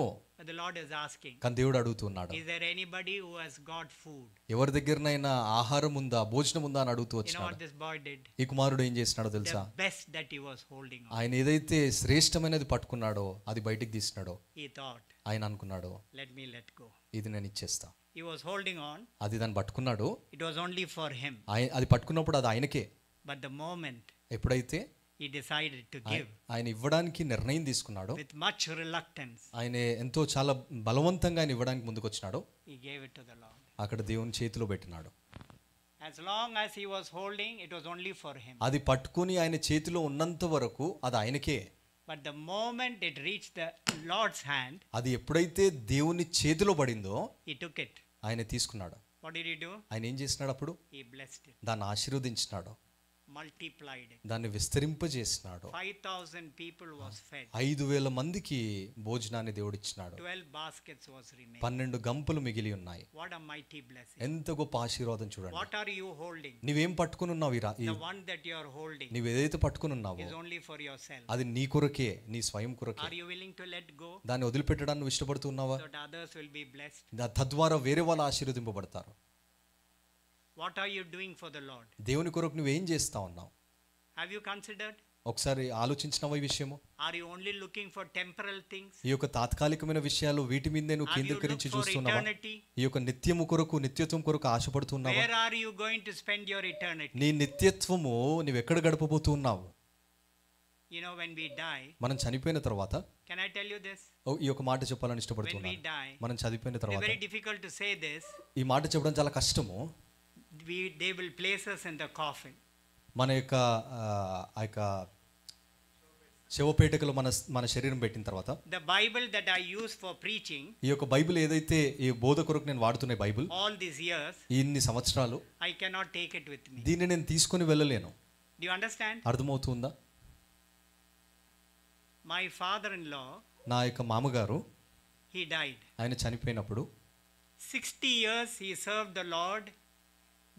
the lord is asking కానీ దేవుడు అడుగుతున్నాడు is there anybody who has got food ఎవరి దగ్గరనైనా ఆహారం ఉందా భోజనం ఉందా అని అడుగుతూ వచ్చాడు you know what this boy did ఈ కుమారుడు ఏం చేసినాడో తెలుసా the best that he was holding on ఆయన ఏదైతే శ్రేష్టమైనది పట్టుకున్నాడో అది బయటికి తీసినాడో he thought ఆయన అనుకున్నాడు let me let go ఇది నేను ఇచ్చేస్తా he was holding on అది దాన్ని పట్టుకున్నాడు it was only for him అది పట్టుకున్నప్పుడు అది ఆయనకే but the moment ఎప్పుడైతే he decided to give with much reluctance he gave it to the lord as long as he was holding it was only for him అది పట్టుకొని ఆయన చేతిలో ఉన్నంత వరకు అది ఆయనకే but the moment it reached the lord's hand అది ఎప్పుడైతే దేవుని చేతిలో పడిందో he took it ఆయన తీసుకున్నాడు what did he do ఆయన ఏం చేసినాడు అప్పుడు he blessed it nashiru ఆశీర్వదించినాడు మల్టిప్లైడ్ దాన్ని విస్తరింపజేసినాడు five thousand people was fed ఐదు వేల మందికి భోజనాన్ని దేవుడు ఇచ్చినాడు ట్వెల్వ్ బాస్కెట్స్ వాస్ రిమైన్ పన్నెండు గంపులు మిగిలి ఉన్నాయి వాట్ అ మైటీ బ్లెస్సింగ్ ఎంత గొప్ప ఆశీర్వాదం చూడండి వాట్ ఆర్ యూ హోల్డింగ్ నీవేం పట్టుకుని ఉన్నావు ఇరా one that you are holding నువ్వు ఏదైతే పట్టుకుని ఉన్నావో is only for yourself అది నీ కొరకే నీ స్వయం కొరకే are you willing to let go దాన్ని వదిలిపెట్టడానికి ఇష్టపడుతున్నావా that others will be blessed తద్వారా వేరే వాళ్ళు ఆశీర్వదింపబడతారు what are you doing for the Lord దేవుని కొరకు నువ్వు ఏం చేస్తా ఉన్నావు హ్యావ్ యు కన్సిడర్డ్ ఒకసారి ఆలోచించినవా ఈ విషయము are you only looking for temporal things ఈ యొక్క తాత్కాలికమైన విషయాలు వీటి మీదే నువ్వు కేంద్రీకరించి చూస్తున్నావా ఈ యొక్క నిత్యము కొరకు నిత్యత్వం కొరకు ఆశపడుతున్నావా where are you going to spend your eternity నీ నిత్యత్వము నువ్వు ఎక్కడ గడపబోతున్నావు you know when we die మనం చనిపోయిన తర్వాత can I tell you this ఈ యొక్క మాట చెప్పాలని ఇష్టపడుతున్నాను మనం చనిపోయిన తర్వాత very difficult to say this ఈ మాట చెప్పడం చాలా కష్టము we they will place us in the coffin మన యొక్క ఆ యొక్క శవపేటకులో మన మన శరీరం పెట్టిన తర్వాత the Bible that I use for preaching ఈ యొక్క బైబిల్ ఏదైతే ఈ బోధ కొరకు నేను వాడుతున్న బైబిల్ ఆల్ దిస్ ఇయర్స్ ఇన్ని సంవత్సరాలు I cannot take it with me దీన్ని నేను తీసుకొని వెళ్ళలేను డు అండర్స్టాండ్ అర్థమవుతుందా మై ఫాదర్ ఇన్ లా నా యొక్క మామగారు హీ డైడ్ ఆయన చనిపోయినప్పుడు sixty years he serve the lord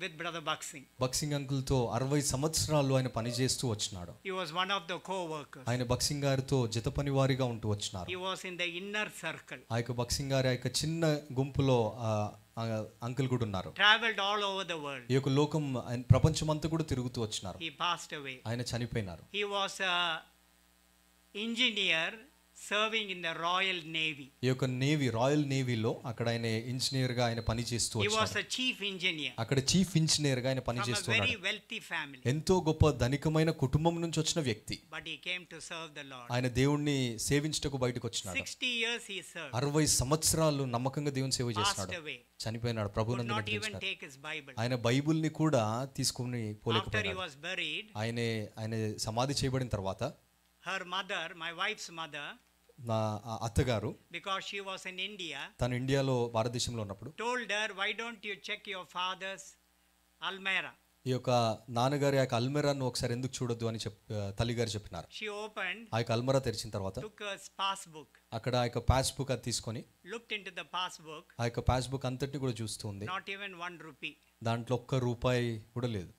with brother boxing boxing uncle తో అరవై సంవత్సరాలు ఆయన పని చేస్తూ వచ్చినాడు he was one of the co workers ఆయన బక్సింగ్ గారితో జత పనివారిగా ఉంటూ వచ్చినారు he was in the inner circle ఆ యొక్క బక్సింగ్ గారి ఆ యొక్క చిన్న గుంపులో అంకుల్ కూడా ఉన్నారు travelled all over the world ఈ యొక్క లోకం ఆయన ప్రపంచం అంతా కూడా తిరుగుతూ వచ్చినారు హి పాస్డ్ అవే ఆయన చనిపోయినారు he was engineer serving in the Royal Navy ఈ యొక్క నేవీ రాయల్ నేవీలో అక్కడ ఆయన ఇంజనీర్ గా ఆయన పని చేస్తూ he was the chief engineer అక్కడ చీఫ్ ఇంజనీర్ గా ఆయన పని చేస్తూ వెరీ వెల్తీ ఫ్యామిలీ ఎంతో గొప్ప ధనికమైన కుటుంబం నుంచి వచ్చిన వ్యక్తి but he came to serve the Lord ఆయన దేవుణ్ణి సేవించుటకు బయటకు వచ్చినాడు 60 ఇయర్స్ హి సర్వ్ 60 సంవత్సరాలు నమ్మకంగా దేవుని సేవ చేస్తున్నాడు చనిపోయినాడు ప్రభునందు ఆయన బైబిల్ ని కూడా తీసుకుని పోలేకపోయాడు ఆయన ఆయన సమాధి చేయబడిన తర్వాత her mother my wife's mother నా అత్తగారు because she was in India తను ఇండియాలో భారతదేశంలో ఉన్నప్పుడు told her why don't you check your father's almirah ఈ యొక్క నాన్నగారి యొక్క అల్మెరాను ఒకసారి ఎందుకు చూడొద్దు అని చెప్ తల్లి గారు చెప్పినారు ఆ యొక్క అల్మెరా తెరిచిన తర్వాత పాస్బుక్ అక్కడ ఆ యొక్క పాస్బుక్ అది తీసుకొని లుక్ ఇన్ ద పాస్బుక్ ఆ యొక్క పాస్బుక్ అంతటిని కూడా చూస్తుంది నాట్ ఈవెన్ వన్ రూపీ దాంట్లో ఒక్క రూపాయి కూడా లేదు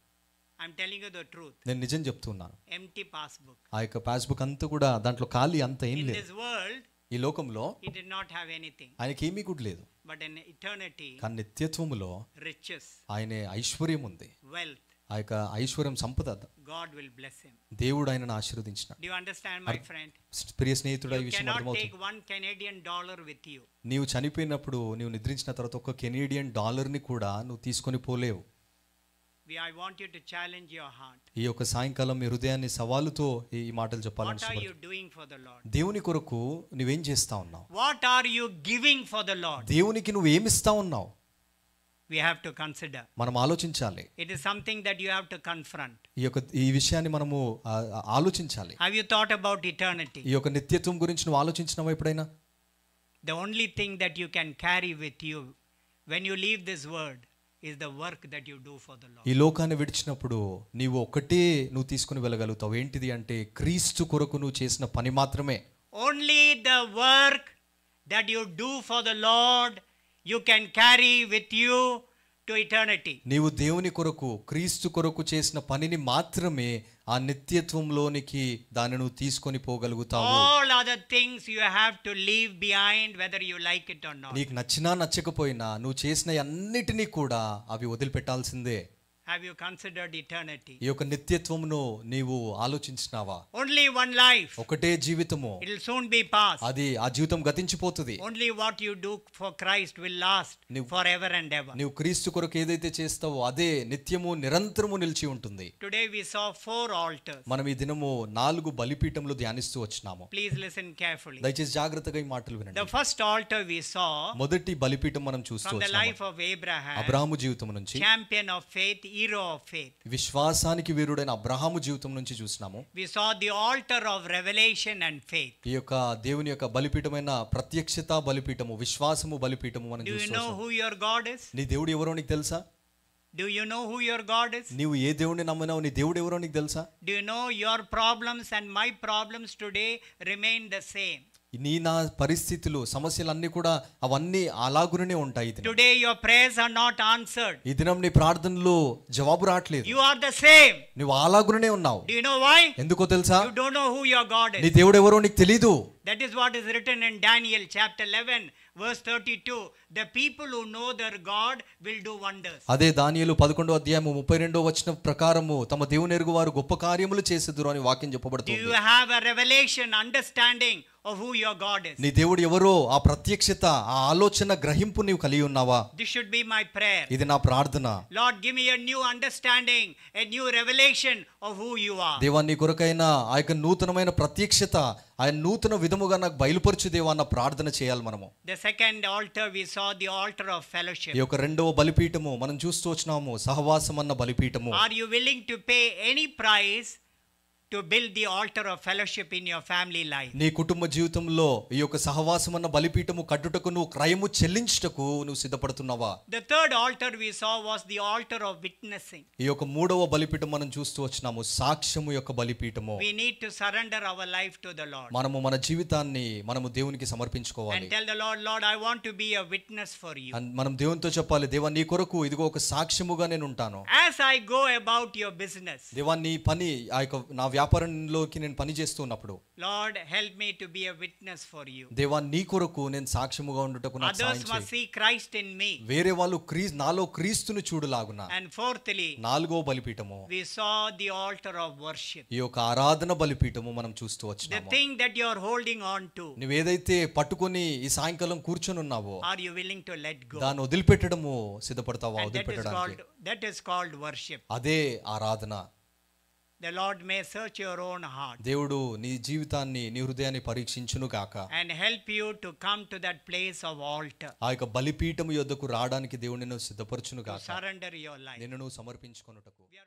I'm telling you the truth నేను నిజం చెప్తున్నాను ఎంటీ పాస్బుక్ ఆ యొక్క పాస్బుక్ అంతా కూడా దాంట్లో ఖాళీ అంత ఏం లేదు దిస్ వరల్డ్ ఈ లోకంలో it did not have anything ఆయనకి ఏమీ కూడా లేదు బట్ ఇన్ ఇటర్నిటీ తన నిత్యత్వములో రిచెస్ ఆయన ఐశ్వర్యం ఉంది వెల్త్ ఆ యొక్క ఐశ్వర్యం సంపద గాడ్ విల్ బ్లెస్ హిమ్ దేవుడు ఆయనను ఆశీర్వదించిన do you understand my friend ప్రియ స్నేహితుడా ఈ విషయం అర్థమవుతుంది take one Canadian dollar with you నీవు చనిపోయినప్పుడు నీవు నిద్రించిన తర్వాత ఒక కెనేడియన్ డాలర్ ని కూడా నువ్వు తీసుకొని పోలేవు I want you to challenge your heart. ఈ యొక్క సాయంకాలం మీ హృదయాన్ని సవాలుతో ఈ మాటలు చెప్పాలని What are you doing for the Lord? దేవుని కొరకు నువ్వేం చేస్తా ఉన్నావు? What are you giving for the Lord? దేవునికి నువ్వు ఏమి ఇస్తా ఉన్నావు? We have to consider. మనం ఆలోచించాలి. It is something that you have to confront. ఈ యొక్క ఈ విషయాన్ని మనము ఆలోచించాలి. Have you thought about eternity? ఈ యొక్క నిత్యత్వం గురించి నువ్వు ఆలోచించినావా ఎప్పుడైనా? The only thing that you can carry with you when you leave this world. is the work that you do for the Lord. ఈ లోకాన్ని విడిచినప్పుడు నీవు ఒకటే నువ్వు తీసుకుని వెళ్ళగలుగుతావు ఏంటిది అంటే క్రీస్తు కొరకు నువ్వు చేసిన పని మాత్రమే only the work that you do for the Lord you can carry with you to eternity నీవు దేవుని కొరకు క్రీస్తు కొరకు చేసిన పనిని మాత్రమే ఆ నిత్యత్వంలోనికి దాన్ని నువ్వు తీసుకొని పోగలుగుతావు all things you to leave whether you like it నీకు నచ్చినా నచ్చకపోయినా నువ్వు చేసిన అన్నిటినీ కూడా అవి వదిలిపెట్టాల్సిందే Have you considered eternity? Only one life. It'll soon be passed. Only what you do for Christ will last forever and ever. Today we saw four altars. Please listen carefully. The first altar we saw from the life of Abraham, Abraham champion of faith, hero of faith విశ్వాసానికి వీరుడైన అబ్రహాము జీవితం నుంచి చూసినాము we saw the altar of revelation and faith ఈ యొక్క దేవుని యొక్క బలిపీఠమైన ప్రత్యక్షత బలిపీఠము విశ్వాసము బలిపీఠము మనం చూస్తాము do you know who your god is నీ దేవుడు ఎవరో నీకు తెలుసా Do you know who your God is? నీవు ఏ దేవుడిని నమ్మినావు నీ దేవుడు ఎవరో నీకు తెలుసా? Do you know your problems and my problems today remain the same? నీ నా పరిస్థితులు సమస్యలన్నీ కూడా అవన్నీ అలాగునే ఉంటాయి today your prayers are not answered ఈ దినం నీ ప్రార్థనలు జవాబు రావట్లేదు యు ఆర్ ద సేమ్ నువ్వు అలాగునే ఉన్నావు డు యు నో వై ఎందుకో తెలుసా you don't know who your God నీ దేవుడు ఎవరో నీకు తెలియదు that is what is written in Daniel chapter 11 verse 32 the people who know their God will do wonders అదే దానియేలు 11వ అధ్యాయము 32వ వచనం ప్రకారము తమ దేవుని ఎరుగు వారు గొప్ప కార్యములు చేసెదురు అని వాక్యం చెప్పబడుతుంది you have a revelation understanding of who your God is. నీ దేవుడు ఎవరో ఆ ప్రత్యక్షత ఆ ఆలోచన గ్రహింపు నీవు కలిగి ఉన్నావా? This should be my prayer. ఇది నా ప్రార్థన. Lord give me a new understanding, a new revelation of who you are. దేవా నీ కొరకైన ఆ యొక్క నూతనమైన ప్రత్యక్షత ఆయన నూతన విధముగా నాకు బయలుపరచు దేవా అన్న ప్రార్థన చేయాలి మనము. The second altar we saw the altar of fellowship. ఈ యొక్క రెండవ బలిపీఠము మనం చూస్తూ వచ్చినాము సహవాసం అన్న బలిపీఠము. Are you willing to pay any price to build the altar of fellowship in your family life నీ కుటుంబ జీవితంలో ఈ యొక్క సహవాసం అన్న బలిపీఠము కట్టుటకు నువ్వు క్రయము చెల్లించుటకు నువ్వు సిద్ధపడుతున్నావా the third altar we saw was the altar of witnessing ఈ యొక్క మూడవ బలిపీఠం మనం చూస్తూ వచ్చినాము సాక్ష్యము యొక్క బలిపీఠము we need to surrender our life to the Lord మనము మన జీవితాన్ని మనము దేవునికి సమర్పించుకోవాలి and tell the Lord Lord I want to be a witness for you మనం దేవునితో చెప్పాలి దేవా నీ కొరకు ఇదిగో ఒక సాక్ష్యముగా నేను ఉంటాను as I go about your business దేవా నీ పని ఆ యొక్క నా వ్యాపారంలోకి నేను పని చేస్తున్నప్పుడు Lord help me to be a witness for you దేవా నీ కొరకు నేను సాక్ష్యముగా ఉండుటకు నాకు సహాయం చేయి others see Christ in me వేరే వాళ్ళు క్రీస్ నాలో క్రీస్తును చూడలాగున అండ్ ఫోర్త్లీ నాలుగో బలిపీఠము we saw the altar of worship ఈ యొక్క ఆరాధన బలిపీఠము మనం చూస్తూ వచ్చాము the thing that you are holding on to నువ్వు ఏదైతే పట్టుకొని ఈ సాయంకాలం కూర్చొని ఉన్నావో are you willing to let go దాన్ని వదిలిపెట్టడము సిద్ధపడతావా వదిలిపెట్టడానికి దట్ ఇస్ కాల్డ్ వర్షిప్ అదే ఆరాధన the Lord may search your own heart. దేవుడు నీ జీవితాన్ని నీ హృదయాన్ని పరీక్షించును గాక. And help you to come to that place of altar. ఆ యొక్క బలిపీఠము యొద్దకు రావడానికి దేవుడు సిద్ధపరచును గాక. Surrender నిన్ను సమర్పించుకొనుటకు.